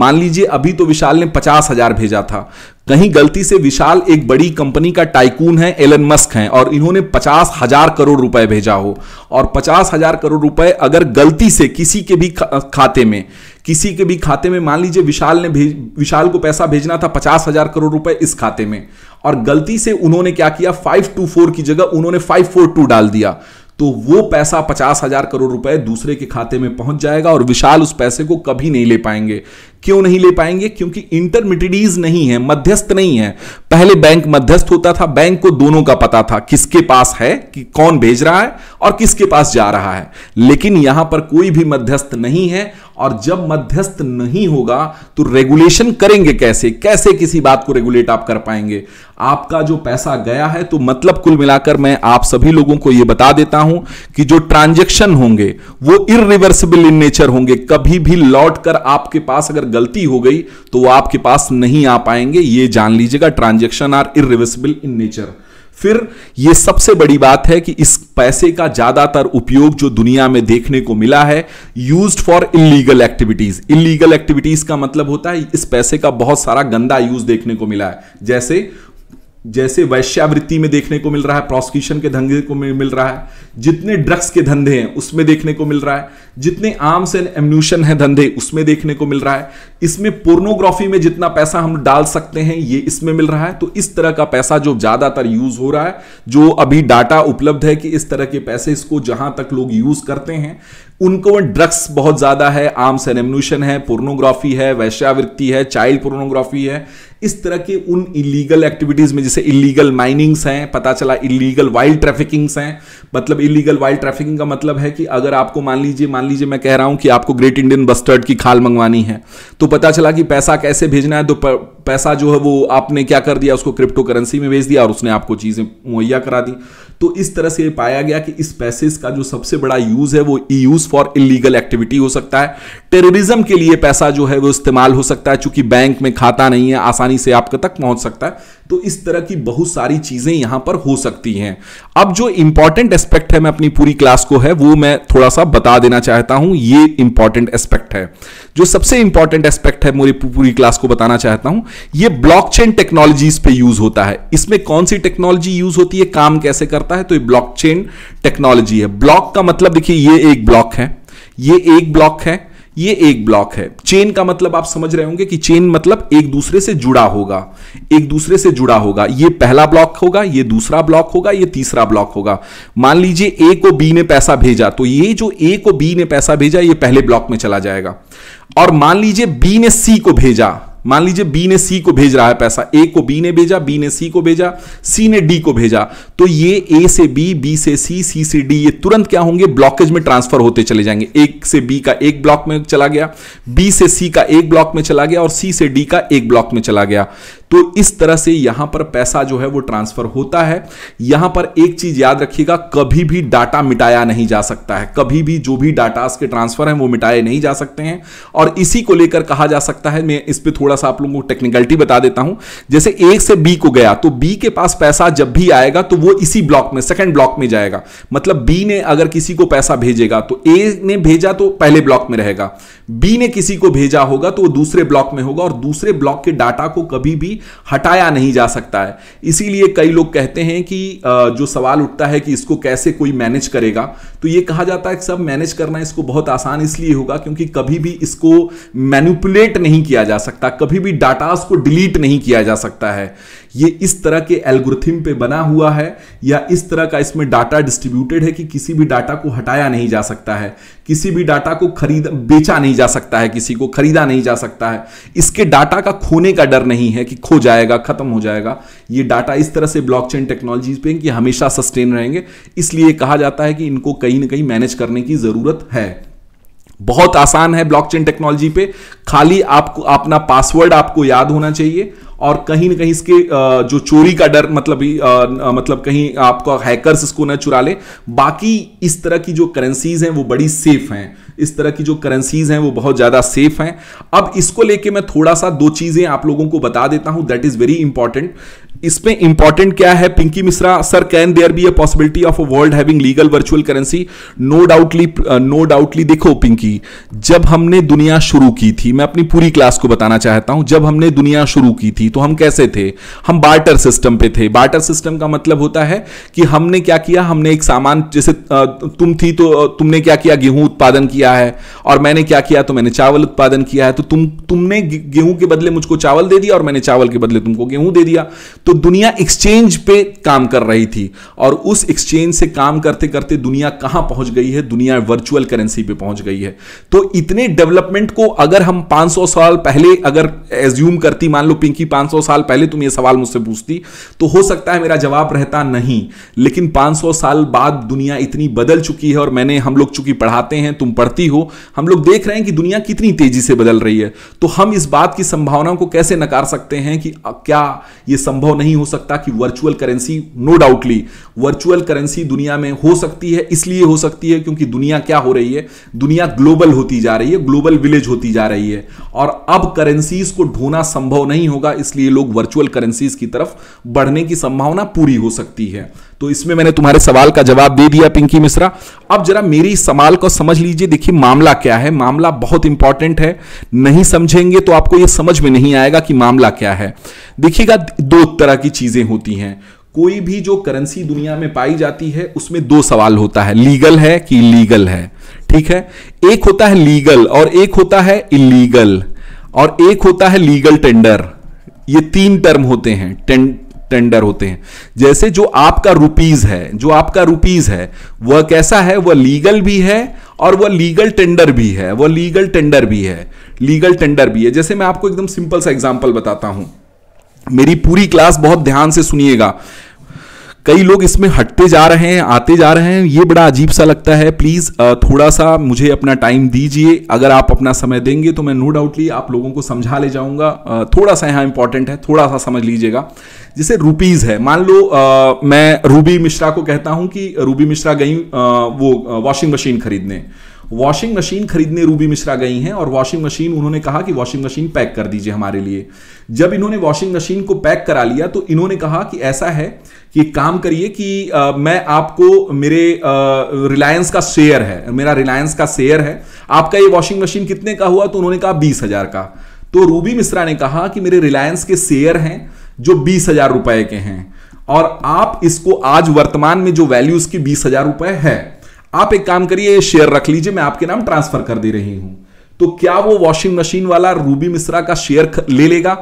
मान लीजिए अभी तो विशाल ने पचास हजार भेजा था कहीं गलती से विशाल एक बड़ी कंपनी का टाइकून है एलन मस्क हैं और इन्होंने पचास हजार करोड़ रुपए भेजा हो और पचास हजार करोड़ रुपए अगर गलती से किसी के भी खाते में किसी के भी खाते में मान लीजिए विशाल ने विशाल को पैसा भेजना था पचास हजार करोड़ रुपए इस खाते में और गलती से उन्होंने क्या किया फाइव टू फोर की जगह उन्होंने फाइव फोर टू डाल दिया तो वो पैसा पचास हजार करोड़ रुपए दूसरे के खाते में पहुंच जाएगा और विशाल उस पैसे को कभी नहीं ले पाएंगे क्यों नहीं ले पाएंगे क्योंकि इंटरमीडिएटीज नहीं है मध्यस्थ नहीं है पहले बैंक मध्यस्थ होता था बैंक को दोनों का पता था किसके पास है कि कौन भेज रहा है और किसके पास जा रहा है लेकिन यहां पर कोई भी मध्यस्थ नहीं है और जब मध्यस्थ नहीं होगा तो रेगुलेशन करेंगे कैसे कैसे किसी बात को रेगुलेट आप कर पाएंगे आपका जो पैसा गया है तो मतलब कुल मिलाकर मैं आप सभी लोगों को यह बता देता हूं कि जो ट्रांजेक्शन होंगे वो इिवर्सिबल इन नेचर होंगे कभी भी लौट कर आपके पास अगर गलती हो गई तो वो आपके पास नहीं आ पाएंगे ये जान लीजिएगा transaction are irreversible in nature फिर ये सबसे बड़ी बात है कि इस पैसे का ज्यादातर उपयोग जो दुनिया में देखने को मिला है use for illegal activities illegal activities का मतलब होता है इस पैसे का बहुत सारा गंदा यूज देखने को मिला है जैसे जैसे वैश्यावृत्ति में देखने को मिल रहा है प्रोसिक्यूशन के धंधे को मिल रहा है जितने ड्रग्स के धंधे हैं उसमें देखने को मिल रहा है जितने आर्म्स एंड एम्यूशन है धंधे उसमें देखने को मिल रहा है इसमें पोर्नोग्राफी में जितना पैसा हम डाल सकते हैं ये इसमें मिल रहा है तो इस तरह का पैसा जो ज़्यादातर यूज़ हो रहा है जो अभी डाटा उपलब्ध है कि इस तरह के पैसे इसको जहां तक लोग यूज़ करते हैं उनको ड्रग्स बहुत ज़्यादा है आर्म्स एंड एम्यूशन है पोर्नोग्राफी है वैश्यावृत्ति है चाइल्ड पोर्नोग्राफी है इस तरह के उन इलीगल एक्टिविटीज में जैसे इलीगल माइनिंग्स हैं पता चला इलीगल वाइल्ड ट्रैफिकिंग्स हैं मतलब इलीगल वाइल्ड ट्रैफिकिंग का मतलब है कि अगर आपको मान लीजिए मान लीजिए मैं कह रहा हूं कि आपको ग्रेट इंडियन बस्टर्ड की खाल मंगवानी है तो पता चला कि पैसा कैसे भेजना है तो पैसा जो है वो आपने क्या कर दिया उसको क्रिप्टो करेंसी में भेज दिया और उसने आपको चीजें मुहैया करा दी तो इस तरह से पाया गया कि इस पैसेज का जो सबसे बड़ा यूज है वो यूज फॉर इलीगल एक्टिविटी हो सकता है टेररिज्म के लिए पैसा जो है वो इस्तेमाल हो सकता है चूंकि बैंक में खाता नहीं है आसानी से आपके तक पहुंच सकता है तो इस तरह की बहुत सारी चीजें यहां पर हो सकती हैं अब जो इंपॉर्टेंट एस्पेक्ट है मैं अपनी पूरी क्लास को है वो मैं थोड़ा सा बता देना चाहता हूं ये इंपॉर्टेंट एस्पेक्ट है जो सबसे इंपॉर्टेंट एस्पेक्ट है मेरी पूरी क्लास को बताना चाहता हूं ये ब्लॉकचेन टेक्नोलॉजीज पे यूज होता है इसमें कौन सी टेक्नोलॉजी यूज होती है काम कैसे करता है तो ये ब्लॉकचेन टेक्नोलॉजी है ब्लॉक का मतलब देखिए ये एक ब्लॉक है ये एक ब्लॉक है ये एक ब्लॉक है चेन का मतलब आप समझ रहे होंगे कि चेन मतलब एक दूसरे से जुड़ा होगा एक दूसरे से जुड़ा होगा ये पहला ब्लॉक होगा ये दूसरा ब्लॉक होगा ये तीसरा ब्लॉक होगा मान लीजिए ए को बी ने पैसा भेजा तो ये जो ए को बी ने पैसा भेजा ये पहले ब्लॉक में चला जाएगा और मान लीजिए बी ने सी को भेजा मान लीजिए बी ने सी को भेज रहा है पैसा ए को बी ने भेजा बी ने सी को भेजा सी ने डी को भेजा तो ये ए से बी बी से सी सी से डी ये तुरंत क्या होंगे ब्लॉकेज में ट्रांसफर होते चले जाएंगे एक से बी का एक ब्लॉक में चला गया बी से सी का एक ब्लॉक में चला गया और सी से डी का एक ब्लॉक में चला गया तो इस तरह से यहां पर पैसा जो है वो ट्रांसफर होता है यहां पर एक चीज याद रखिएगा कभी भी डाटा मिटाया नहीं जा सकता है कभी भी जो भी डाटा के ट्रांसफर हैं वो मिटाए नहीं जा सकते हैं और इसी को लेकर कहा जा सकता है मैं इस पर थोड़ा सा आप लोगों को टेक्निकलिटी बता देता हूं जैसे ए से बी को गया तो बी के पास पैसा जब भी आएगा तो वो इसी ब्लॉक में सेकेंड ब्लॉक में जाएगा मतलब बी ने अगर किसी को पैसा भेजेगा तो ए ने भेजा तो पहले ब्लॉक में रहेगा बी ने किसी को भेजा होगा तो वो दूसरे ब्लॉक में होगा और दूसरे ब्लॉक के डाटा को कभी भी हटाया नहीं जा सकता है इसीलिए कई लोग कहते हैं कि जो सवाल उठता है कि इसको कैसे कोई मैनेज करेगा तो ये कहा जाता है कि सब मैनेज करना इसको बहुत आसान इसलिए होगा क्योंकि कभी भी इसको मैनिपुलेट नहीं किया जा सकता कभी भी डाटास को डिलीट नहीं किया जा सकता है ये इस तरह के एल्गोरिथम पे बना हुआ है या इस तरह का इसमें डाटा डिस्ट्रीब्यूटेड है कि किसी भी डाटा को हटाया नहीं जा सकता है किसी भी डाटा को खरीद बेचा नहीं जा सकता है किसी को खरीदा नहीं जा सकता है इसके डाटा का खोने का डर नहीं है कि खो जाएगा खत्म हो जाएगा ये डाटा इस तरह से ब्लॉकचेन टेक्नोलॉजीज पे कि हमेशा सस्टेन रहेंगे इसलिए कहा जाता है कि इनको कहीं ना कहीं मैनेज करने की ज़रूरत है बहुत आसान है ब्लॉकचेन टेक्नोलॉजी पे खाली आपको अपना पासवर्ड आपको याद होना चाहिए और कहीं ना कहीं इसके जो चोरी का डर मतलब ही, मतलब कहीं आपका हैकर्स इसको ना चुरा ले बाकी इस तरह की जो करेंसीज हैं वो बड़ी सेफ हैं इस तरह की जो करेंसीज हैं वो बहुत ज़्यादा सेफ हैं अब इसको लेके मैं थोड़ा सा दो चीज़ें आप लोगों को बता देता हूं दैट इज़ वेरी इंपॉर्टेंट इसमें इंपॉर्टेंट क्या है Pinki Mishra sir can there be a possibility of a world having legal virtual currency no doubtly no doubtly देखो पिंकी जब हमने दुनिया शुरू की थी मैं अपनी पूरी क्लास को बताना चाहता हूं जब हमने दुनिया शुरू की थी तो हम कैसे थे हम बार्टर सिस्टम पे थे बार्टर सिस्टम का मतलब होता है कि हमने क्या किया हमने एक सामान जैसे तुम थी तो तुमने क्या किया गेहूं उत्पादन किया है और मैंने क्या किया तो मैंने चावल उत्पादन किया है तो तुम तुमने गेहूं के बदले मुझको चावल दे दिया और मैंने चावल के बदले तुमको गेहूं दे दिया तो दुनिया एक्सचेंज पे काम कर रही थी और उस एक्सचेंज से काम करते करते दुनिया कहां पहुंच गई है दुनिया वर्चुअल करेंसी पे पहुंच गई है तो इतने डेवलपमेंट को अगर हम 500 साल पहले अगर एज्यूम करती मान लो पिंकी 500 साल पहले तुम ये सवाल मुझसे पूछती तो हो सकता है मेरा जवाब रहता नहीं लेकिन पांच साल बाद दुनिया इतनी बदल चुकी है और मैंने हम लोग चूंकि पढ़ाते हैं तुम पढ़ती हो हम लोग देख रहे हैं कि दुनिया कितनी तेजी से बदल रही है तो हम इस बात की संभावना को कैसे नकार सकते हैं कि क्या यह संभव नहीं हो सकता कि virtual currency no doubtly virtual currency दुनिया में हो सकती है इसलिए हो सकती है क्योंकि दुनिया क्या हो रही है दुनिया ग्लोबल होती जा रही है ग्लोबल विलेज होती जा रही है और अब करेंसीज को ढोना संभव नहीं होगा इसलिए लोग वर्चुअल करेंसीज की तरफ बढ़ने की संभावना पूरी हो सकती है तो इसमें मैंने तुम्हारे सवाल का जवाब दे दिया पिंकी मिश्रा अब जरा मेरी सवाल को समझ लीजिए देखिए मामला क्या है मामला बहुत इंपॉर्टेंट है नहीं समझेंगे तो आपको यह समझ में नहीं आएगा कि मामला क्या है देखिएगा दो तरह की चीजें होती हैं कोई भी जो करेंसी दुनिया में पाई जाती है उसमें दो सवाल होता है लीगल है कि इलीगल है ठीक है एक होता है लीगल और एक होता है इलीगल और एक होता है लीगल टेंडर ये तीन टर्म होते हैं टेंडर होते हैं जैसे जो आपका रुपीज है जो आपका रुपीज है वह कैसा है वह लीगल भी है और वह लीगल टेंडर भी है वह लीगल टेंडर भी है लीगल टेंडर भी है जैसे मैं आपको एकदम सिंपल सा एग्जाम्पल बताता हूं मेरी पूरी क्लास बहुत ध्यान से सुनिएगा कई लोग इसमें हटते जा रहे हैं आते जा रहे हैं ये बड़ा अजीब सा लगता है प्लीज़ थोड़ा सा मुझे अपना टाइम दीजिए अगर आप अपना समय देंगे तो मैं नो डाउटली आप लोगों को समझा ले जाऊंगा थोड़ा सा यहाँ इंपॉर्टेंट है थोड़ा सा समझ लीजिएगा जैसे रूपीज़ है मान लो मैं रूबी मिश्रा को कहता हूं कि रूबी मिश्रा गई वो वॉशिंग मशीन खरीदने वॉशिंग मशीन खरीदने रूबी मिश्रा गई हैं और वॉशिंग मशीन उन्होंने कहा कि वॉशिंग मशीन पैक कर दीजिए हमारे लिए जब इन्होंने वॉशिंग मशीन को पैक करा लिया तो इन्होंने कहा कि ऐसा है कि काम करिए कि आ, मैं आपको मेरे रिलायंस का शेयर है मेरा रिलायंस का शेयर है आपका ये वॉशिंग मशीन कितने का हुआ तो उन्होंने कहा बीस हजार का तो रूबी मिश्रा ने कहा कि मेरे रिलायंस के शेयर हैं जो बीस हजार रुपए के हैं और आप इसको आज वर्तमान में जो वैल्यू उसकी बीस हजार रुपए है आप एक काम करिए ये शेयर रख लीजिए मैं आपके नाम ट्रांसफर कर दे रही हूं तो क्या वो वॉशिंग मशीन वाला रूबी मिश्रा का शेयर ले लेगा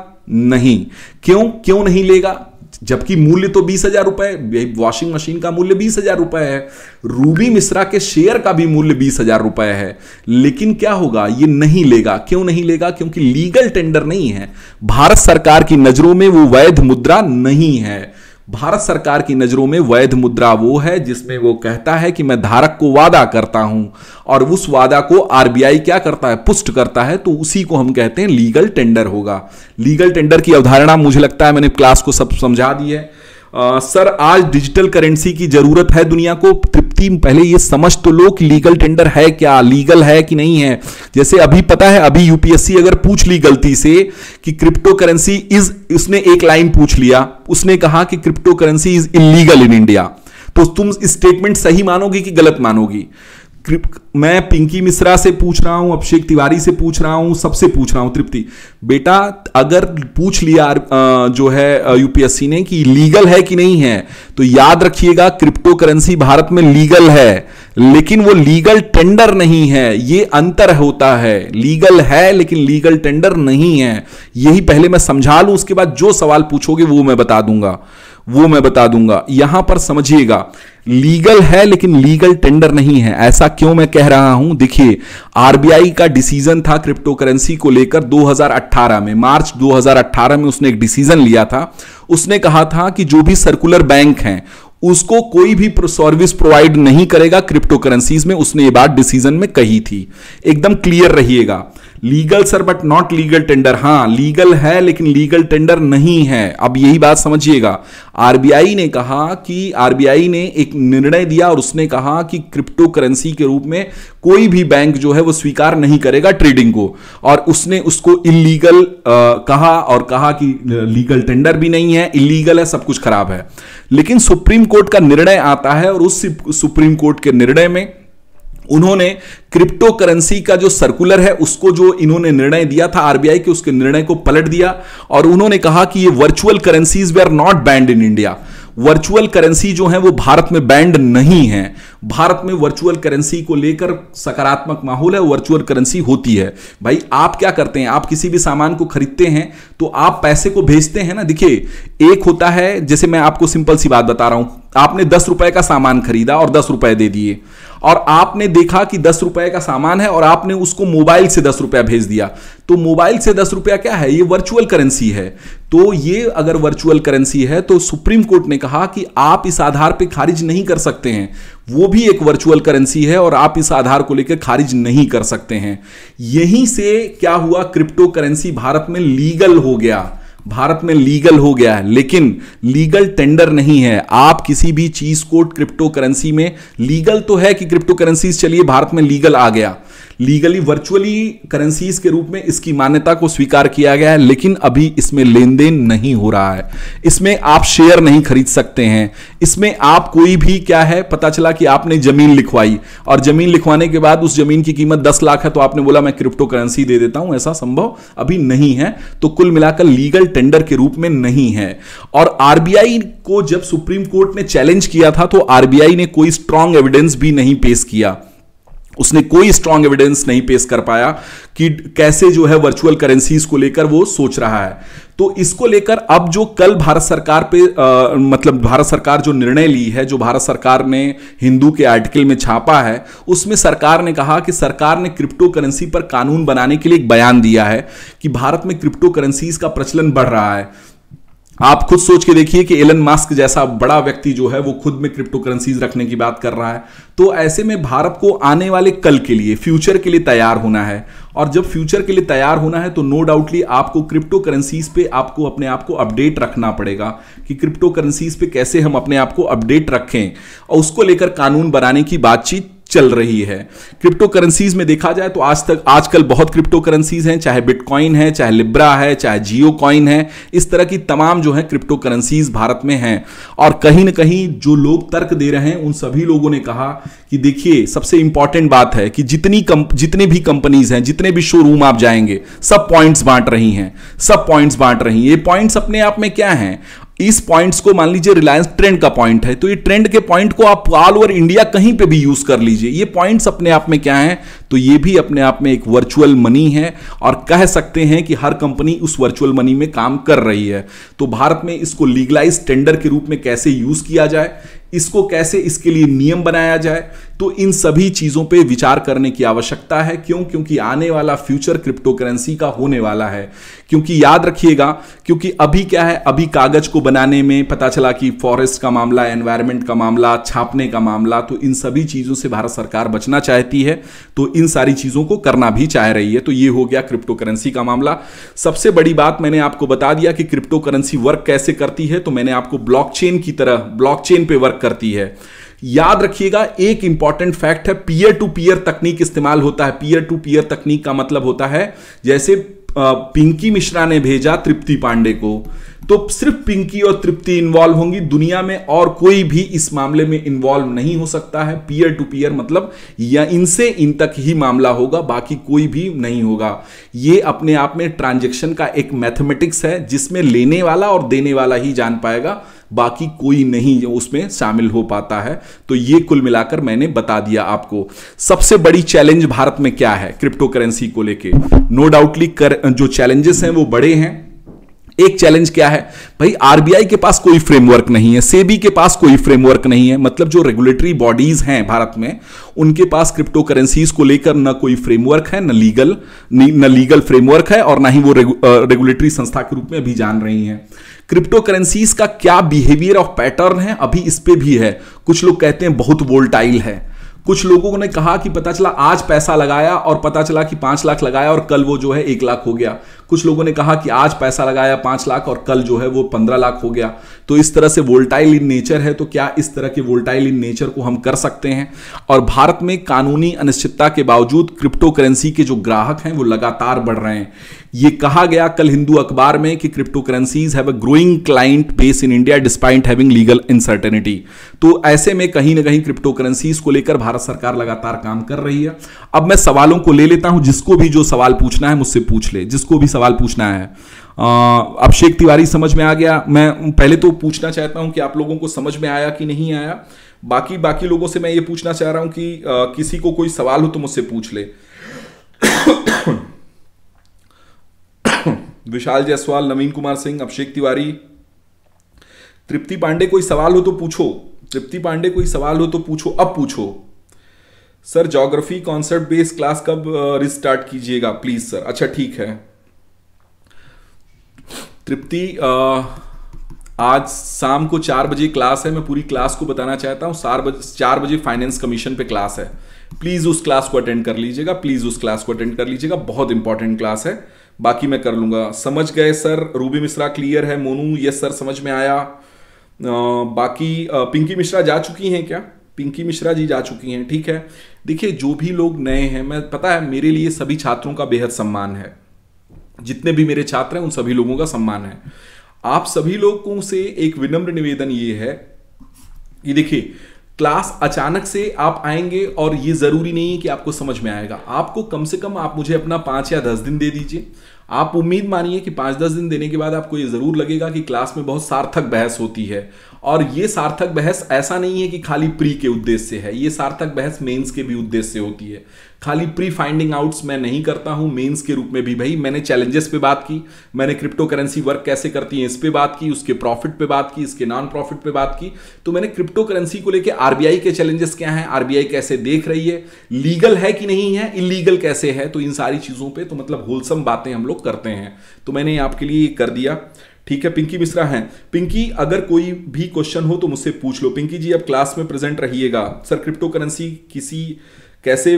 नहीं क्यों क्यों नहीं लेगा जबकि मूल्य तो बीस हजार रुपए वॉशिंग मशीन का मूल्य बीस हजार रुपए है रूबी मिश्रा के शेयर का भी मूल्य बीस हजार रुपए है लेकिन क्या होगा ये नहीं लेगा क्यों नहीं लेगा क्योंकि लीगल टेंडर नहीं है भारत सरकार की नजरों में वो वैध मुद्रा नहीं है भारत सरकार की नज़रों में वैध मुद्रा वो है जिसमें वो कहता है कि मैं धारक को वादा करता हूं और उस वादा को आरबीआई क्या करता है पुष्ट करता है तो उसी को हम कहते हैं लीगल टेंडर होगा लीगल टेंडर की अवधारणा मुझे लगता है मैंने क्लास को सब समझा दी है सर आज डिजिटल करेंसी की जरूरत है दुनिया को तृप्ति पहले ये समझ तो लो कि लीगल टेंडर है क्या लीगल है कि नहीं है जैसे अभी पता है अभी यूपीएससी अगर पूछ ली गलती से कि क्रिप्टो करेंसी इज उसने एक लाइन पूछ लिया उसने कहा कि crypto currency is illegal in India तो तुम स्टेटमेंट सही मानोगी कि गलत मानोगी मैं पिंकी मिश्रा से पूछ रहा हूं अभिषेक तिवारी से पूछ रहा हूं सबसे पूछ रहा हूं तृप्ति बेटा अगर पूछ लिया जो है यूपीएससी ने कि लीगल है कि नहीं है तो याद रखिएगा क्रिप्टो करेंसी भारत में लीगल है लेकिन वो लीगल टेंडर नहीं है ये अंतर होता है लीगल है लेकिन लीगल टेंडर नहीं है यही पहले मैं समझा लू उसके बाद जो सवाल पूछोगे वो मैं बता दूंगा वो मैं बता दूंगा यहां पर समझिएगा लीगल है लेकिन लीगल टेंडर नहीं है ऐसा क्यों मैं कह रहा हूं देखिए आरबीआई का डिसीजन था क्रिप्टो करेंसी को लेकर 2018 में मार्च 2018 में उसने एक डिसीजन लिया था उसने कहा था कि जो भी सर्कुलर बैंक हैं उसको कोई भी सर्विस प्रोवाइड नहीं करेगा क्रिप्टो करेंसीज में उसने ये बात डिसीजन में कही थी एकदम क्लियर रहिएगा legal sir but not legal tender हाँ लीगल है लेकिन लीगल टेंडर नहीं है अब यही बात समझिएगा आरबीआई ने कहा कि आरबीआई ने एक निर्णय दिया और उसने कहा कि क्रिप्टो करेंसी के रूप में कोई भी बैंक जो है वो स्वीकार नहीं करेगा ट्रेडिंग को और उसने उसको इलीगल कहा और कहा कि लीगल टेंडर भी नहीं है इलीगल है सब कुछ खराब है लेकिन सुप्रीम कोर्ट का निर्णय आता है और उस सुप्रीम कोर्ट के निर्णय में उन्होंने क्रिप्टो करेंसी का जो सर्कुलर है उसको जो इन्होंने निर्णय दिया था आरबीआई के उसके निर्णय को पलट दिया और उन्होंने कहा कि ये virtual currencies they are not banned in India virtual currency जो है वो भारत में बैंड नहीं है भारत में वर्चुअल करेंसी को लेकर सकारात्मक माहौल है वर्चुअल करेंसी होती है भाई आप क्या करते हैं आप किसी भी सामान को खरीदते हैं तो आप पैसे को भेजते हैं ना देखिए एक होता है जैसे मैं आपको सिंपल सी बात बता रहा हूं आपने दस रुपए का सामान खरीदा और दस रुपए दे दिए और आपने देखा कि दस रुपए का सामान है और आपने उसको मोबाइल से दस रुपया भेज दिया तो मोबाइल से दस रुपया क्या है ये वर्चुअल करेंसी है तो ये अगर वर्चुअल करेंसी है तो सुप्रीम कोर्ट ने कहा कि आप इस आधार पर खारिज नहीं कर सकते हैं वो भी एक वर्चुअल करेंसी है और आप इस आधार को लेकर खारिज नहीं कर सकते हैं यहीं से क्या हुआ क्रिप्टो करेंसी भारत में लीगल हो गया भारत में लीगल हो गया है लेकिन लीगल टेंडर नहीं है आप किसी भी चीज को क्रिप्टो करेंसी में लीगल तो है कि क्रिप्टो करेंसी चलिए भारत में लीगल आ गया लीगली वर्चुअली करेंसीज के रूप में इसकी मान्यता को स्वीकार किया गया है लेकिन अभी इसमें लेन देन नहीं हो रहा है इसमें आप शेयर नहीं खरीद सकते हैं इसमें आप कोई भी क्या है पता चला कि आपने जमीन लिखवाई और जमीन लिखवाने के बाद उस जमीन की कीमत दस लाख है तो आपने बोला मैं क्रिप्टो करेंसी दे देता हूं ऐसा संभव अभी नहीं है तो कुल मिलाकर लीगल टेंडर के रूप में नहीं है और आरबीआई को जब सुप्रीम कोर्ट ने चैलेंज किया था तो आरबीआई ने कोई स्ट्रांग एविडेंस भी नहीं पेश किया उसने कोई स्ट्रांग एविडेंस नहीं पेश कर पाया कि कैसे जो है वर्चुअल करेंसीज को लेकर वो सोच रहा है तो इसको लेकर अब जो कल भारत सरकार पे आ, मतलब भारत सरकार जो निर्णय ली है जो भारत सरकार ने हिंदू के आर्टिकल में छापा है उसमें सरकार ने कहा कि सरकार ने क्रिप्टो करेंसी पर कानून बनाने के लिए एक बयान दिया है कि भारत में क्रिप्टो करेंसीज का प्रचलन बढ़ रहा है आप खुद सोच के देखिए कि एलन मास्क जैसा बड़ा व्यक्ति जो है वो खुद में क्रिप्टो करेंसीज रखने की बात कर रहा है तो ऐसे में भारत को आने वाले कल के लिए फ्यूचर के लिए तैयार होना है और जब फ्यूचर के लिए तैयार होना है तो नो डाउटली आपको क्रिप्टो करेंसीज पे आपको अपने आप को अपडेट रखना पड़ेगा कि क्रिप्टो करेंसीज पे कैसे हम अपने आप को अपडेट रखें और उसको लेकर कानून बनाने की बातचीत चल रही है क्रिप्टो करेंसीज में देखा जाए तो आज तक आजकल बहुत क्रिप्टो करेंसीज हैं चाहे बिटकॉइन है चाहे लिब्रा है चाहे जियो कॉइन है इस तरह की तमाम जो है क्रिप्टो करेंसीज भारत में हैं और कहीं ना कहीं जो लोग तर्क दे रहे हैं उन सभी लोगों ने कहा कि देखिए सबसे इंपॉर्टेंट बात है कि जितनी कम जितने भी कंपनीज हैं जितने भी शोरूम आप जाएंगे सब पॉइंट्स बांट रही हैं सब पॉइंट्स बांट रही हैं ये पॉइंट्स अपने आप में क्या हैं इस पॉइंट्स को मान लीजिए रिलायंस ट्रेंड का पॉइंट है तो ये ट्रेंड के पॉइंट को आप ऑल ओवर इंडिया कहीं पे भी यूज कर लीजिए ये पॉइंट्स अपने आप में क्या है तो ये भी अपने आप में एक वर्चुअल मनी है और कह सकते हैं कि हर कंपनी उस वर्चुअल मनी में काम कर रही है तो भारत में इसको लीगलाइज टेंडर के रूप में कैसे यूज किया जाए इसको कैसे इसके लिए नियम बनाया जाए तो इन सभी चीज़ों पे विचार करने की आवश्यकता है क्यों क्योंकि आने वाला फ्यूचर क्रिप्टो करेंसी का होने वाला है क्योंकि याद रखिएगा क्योंकि अभी क्या है अभी कागज को बनाने में पता चला कि फॉरेस्ट का मामला एनवायरमेंट का मामला छापने का मामला तो इन सभी चीज़ों से भारत सरकार बचना चाहती है तो इन सारी चीज़ों को करना भी चाह रही है तो ये हो गया क्रिप्टो करेंसी का मामला सबसे बड़ी बात मैंने आपको बता दिया कि क्रिप्टो करेंसी वर्क कैसे करती है तो मैंने आपको ब्लॉकचेन की तरह ब्लॉकचेन पे वर्क करती है याद रखिएगा एक इंपॉर्टेंट फैक्ट है पीयर टू पीयर तकनीक इस्तेमाल होता है पीयर टू पीयर तकनीक का मतलब होता है जैसे पिंकी मिश्रा ने भेजा तृप्ति पांडे को तो सिर्फ पिंकी और तृप्ति इन्वॉल्व होंगी दुनिया में और कोई भी इस मामले में इन्वॉल्व नहीं हो सकता है पीयर टू पीयर मतलब या इनसे इन तक ही मामला होगा बाकी कोई भी नहीं होगा ये अपने आप में ट्रांजेक्शन का एक मैथमेटिक्स है जिसमें लेने वाला और देने वाला ही जान पाएगा बाकी कोई नहीं उसमें शामिल हो पाता है तो ये कुल मिलाकर मैंने बता दिया आपको सबसे बड़ी चैलेंज भारत में क्या है क्रिप्टो करेंसी को लेकर नो डाउटली जो चैलेंजेस हैं वो बड़े हैं एक चैलेंज क्या है भाई आरबीआई के पास कोई फ्रेमवर्क नहीं है सेबी के पास कोई फ्रेमवर्क नहीं है मतलब जो रेगुलेटरी बॉडीज हैं भारत में उनके पास क्रिप्टो करेंसीज को लेकर ना कोई फ्रेमवर्क है ना लीगल न लीगल फ्रेमवर्क है और ना ही वो रेगुलेटरी संस्था के रूप में अभी जान रही हैं क्रिप्टो करेंसीज का क्या बिहेवियर और पैटर्न है अभी इस पर भी है कुछ लोग कहते हैं बहुत वोल्टाइल है कुछ लोगों ने कहा कि पता चला आज पैसा लगाया और पता चला कि पांच लाख लगाया और कल वो जो है एक लाख हो गया कुछ लोगों ने कहा कि आज पैसा लगाया पांच लाख और कल जो है वो पंद्रह लाख हो गया तो इस तरह से वोल्टाइल इन नेचर है तो क्या इस तरह के वोल्टाइल इन नेचर को हम कर सकते हैं और भारत में कानूनी अनिश्चितता के बावजूद क्रिप्टो करेंसी के जो ग्राहक हैं वो लगातार बढ़ रहे हैं ये कहा गया कल हिंदू अखबार में कि crypto currencies have a growing client base in India despite having legal uncertainty तो ऐसे में कहीं ना कहीं क्रिप्टो करेंसीज को लेकर भारत सरकार लगातार काम कर रही है अब मैं सवालों को ले लेता हूं जिसको भी जो सवाल पूछना है मुझसे पूछ ले जिसको भी सवाल पूछना है अभिषेक तिवारी समझ में आ गया मैं पहले तो पूछना चाहता हूं कि आप लोगों को समझ में आया कि नहीं आया बाकी बाकी लोगों से मैं ये पूछना चाह रहा हूं कि आ, किसी को कोई सवाल हो तो मुझसे पूछ ले विशाल जायसवाल नवीन कुमार सिंह अभिषेक तिवारी तृप्ति पांडे कोई सवाल हो तो पूछो तृप्ति पांडे कोई सवाल हो तो पूछो अब पूछो sir geography concept based class कब रिस्टार्ट कीजिएगा प्लीज़ सर अच्छा ठीक है तृप्ति आज शाम को चार बजे क्लास है मैं पूरी क्लास को बताना चाहता हूँ चार बजे चार बजे फाइनेंस कमीशन पे क्लास है प्लीज़ उस क्लास को अटेंड कर लीजिएगा प्लीज़ उस क्लास को अटेंड कर लीजिएगा बहुत इंपॉर्टेंट क्लास है बाकी मैं कर लूँगा समझ गए सर रूबी मिश्रा क्लियर है मोनू यस सर समझ में आया आ, बाकी आ, पिंकी मिश्रा जा चुकी हैं क्या पिंकी मिश्रा जी जा चुकी हैं ठीक है देखिए जो भी लोग नए हैं मैं पता है मेरे लिए सभी छात्रों का बेहद सम्मान है जितने भी मेरे छात्र हैं उन सभी लोगों का सम्मान है आप सभी लोगों से एक विनम्र निवेदन ये है कि देखिए क्लास अचानक से आप आएंगे और ये ज़रूरी नहीं है कि आपको समझ में आएगा आपको कम से कम आप मुझे अपना पांच या दस दिन दे दीजिए आप उम्मीद मानिए कि पांच दस दिन देने के बाद आपको ये ज़रूर लगेगा कि क्लास में बहुत सार्थक बहस होती है और ये सार्थक बहस ऐसा नहीं है कि खाली प्री के उद्देश्य से है ये सार्थक बहस मेंस के भी उद्देश्य से होती है खाली प्री फाइंडिंग आउट्स मैं नहीं करता हूं मेंस के रूप में भी भाई मैंने चैलेंजेस पे बात की मैंने क्रिप्टो करेंसी वर्क कैसे करती है इस पे बात की उसके प्रॉफिट पे बात की इसके नॉन प्रॉफिट पे बात की तो मैंने क्रिप्टो करेंसी को लेकर आरबीआई के चैलेंजेस क्या है आरबीआई कैसे देख रही है लीगल है कि नहीं है इलीगल कैसे है तो इन सारी चीज़ों पर तो मतलब होलसम बातें हम लोग करते हैं तो मैंने आपके लिए कर दिया ठीक है पिंकी मिश्रा हैं पिंकी अगर कोई भी क्वेश्चन हो तो मुझसे पूछ लो पिंकी जी अब क्लास में प्रेजेंट रहिएगा सर क्रिप्टो करेंसी किसी कैसे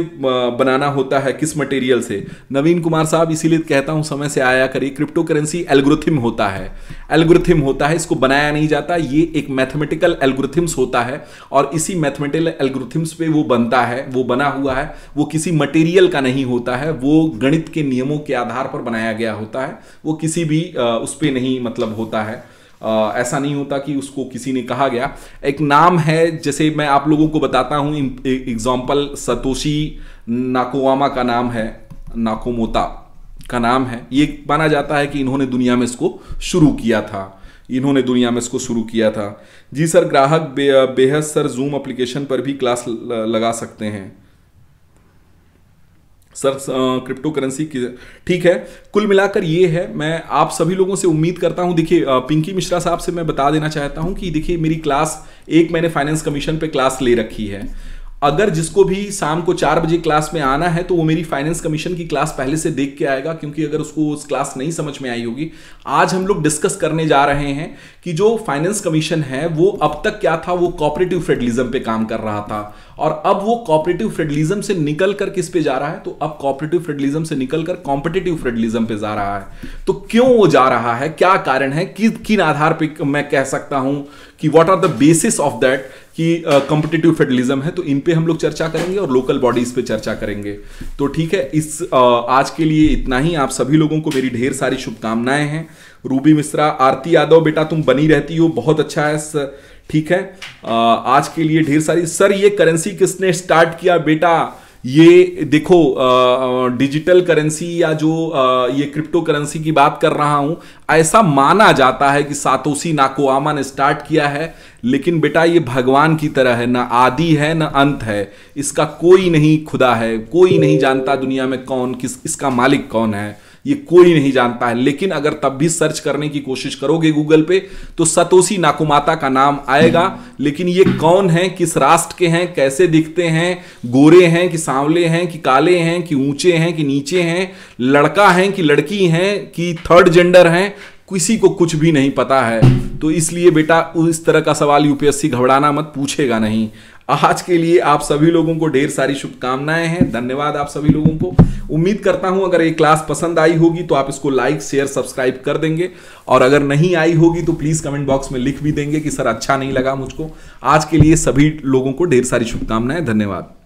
बनाना होता है किस मटेरियल से नवीन कुमार साहब इसीलिए कहता हूँ समय से आया करिए क्रिप्टो करेंसी एल्गोरिथम होता है एल्गोरिथम होता है इसको बनाया नहीं जाता ये एक मैथमेटिकल एल्गोरिथम्स होता है और इसी मैथमेटिकल एल्गोरिथम्स पे वो बनता है वो बना हुआ है वो किसी मटेरियल का नहीं होता है वो गणित के नियमों के आधार पर बनाया गया होता है वो किसी भी उस पर नहीं मतलब होता है ऐसा नहीं होता कि उसको किसी ने कहा गया एक नाम है जैसे मैं आप लोगों को बताता हूँ एग्जाम्पल सतोशी नाकोवामा का नाम है नाकोमोता का नाम है ये माना जाता है कि इन्होंने दुनिया में इसको शुरू किया था इन्होंने दुनिया में इसको शुरू किया था जी सर ग्राहक बे, बेहद सर जूम एप्लीकेशन पर भी क्लास लगा सकते हैं सर क्रिप्टो करेंसी ठीक है कुल मिलाकर ये है मैं आप सभी लोगों से उम्मीद करता हूँ देखिए पिंकी मिश्रा साहब से मैं बता देना चाहता हूँ कि देखिए मेरी क्लास एक मैंने फाइनेंस कमीशन पे क्लास ले रखी है अगर जिसको भी शाम को चार बजे क्लास में आना है तो वो मेरी फाइनेंस कमीशन की क्लास पहले से देख के आएगा क्योंकि अगर उसको उस क्लास नहीं समझ में आई होगी आज हम लोग डिस्कस करने जा रहे हैं कि जो फाइनेंस कमीशन है वो अब तक क्या था वो कॉपरेटिव फेडरलिज्म पे काम कर रहा था और अब वो कॉपरेटिव फेडरलिज्म से निकल कर किस पे जा रहा है तो अब कॉपरेटिव फेडरलिज्म से निकल कर कॉम्पिटेटिव फेडरलिज्म पे जा रहा है तो क्यों वो जा रहा है क्या कारण है कि किन आधार पर मैं कह सकता हूं कि what are the basis of that कि कंपटीटिव फेडरलिज्म है तो इन पे हम लोग चर्चा करेंगे और लोकल बॉडीज पे चर्चा करेंगे तो ठीक है इस uh, आज के लिए इतना ही आप सभी लोगों को मेरी ढेर सारी शुभकामनाएं हैं रूबी मिश्रा आरती यादव बेटा तुम बनी रहती हो बहुत अच्छा है ठीक है uh, आज के लिए ढेर सारी सर ये करेंसी किसने स्टार्ट किया बेटा ये देखो डिजिटल करेंसी या जो आ, ये क्रिप्टो करेंसी की बात कर रहा हूं ऐसा माना जाता है कि सातोसी नाकोआमा ने स्टार्ट किया है लेकिन बेटा ये भगवान की तरह है ना आदि है ना अंत है इसका कोई नहीं खुदा है कोई नहीं जानता दुनिया में कौन किस इसका मालिक कौन है ये कोई नहीं जानता है लेकिन अगर तब भी सर्च करने की कोशिश करोगे गूगल पे तो सतोशी नाकुमाता का नाम आएगा लेकिन ये कौन है किस राष्ट्र के हैं कैसे दिखते हैं गोरे हैं कि सांवले हैं कि काले हैं कि ऊंचे हैं कि नीचे हैं लड़का है कि लड़की है कि थर्ड जेंडर है किसी को कुछ भी नहीं पता है तो इसलिए बेटा इस तरह का सवाल यूपीएससी घबराना मत पूछेगा नहीं आज के लिए आप सभी लोगों को ढेर सारी शुभकामनाएं हैं धन्यवाद आप सभी लोगों को उम्मीद करता हूं अगर ये क्लास पसंद आई होगी तो आप इसको लाइक शेयर सब्सक्राइब कर देंगे और अगर नहीं आई होगी तो प्लीज़ कमेंट बॉक्स में लिख भी देंगे कि सर अच्छा नहीं लगा मुझको आज के लिए सभी लोगों को ढेर सारी शुभकामनाएं धन्यवाद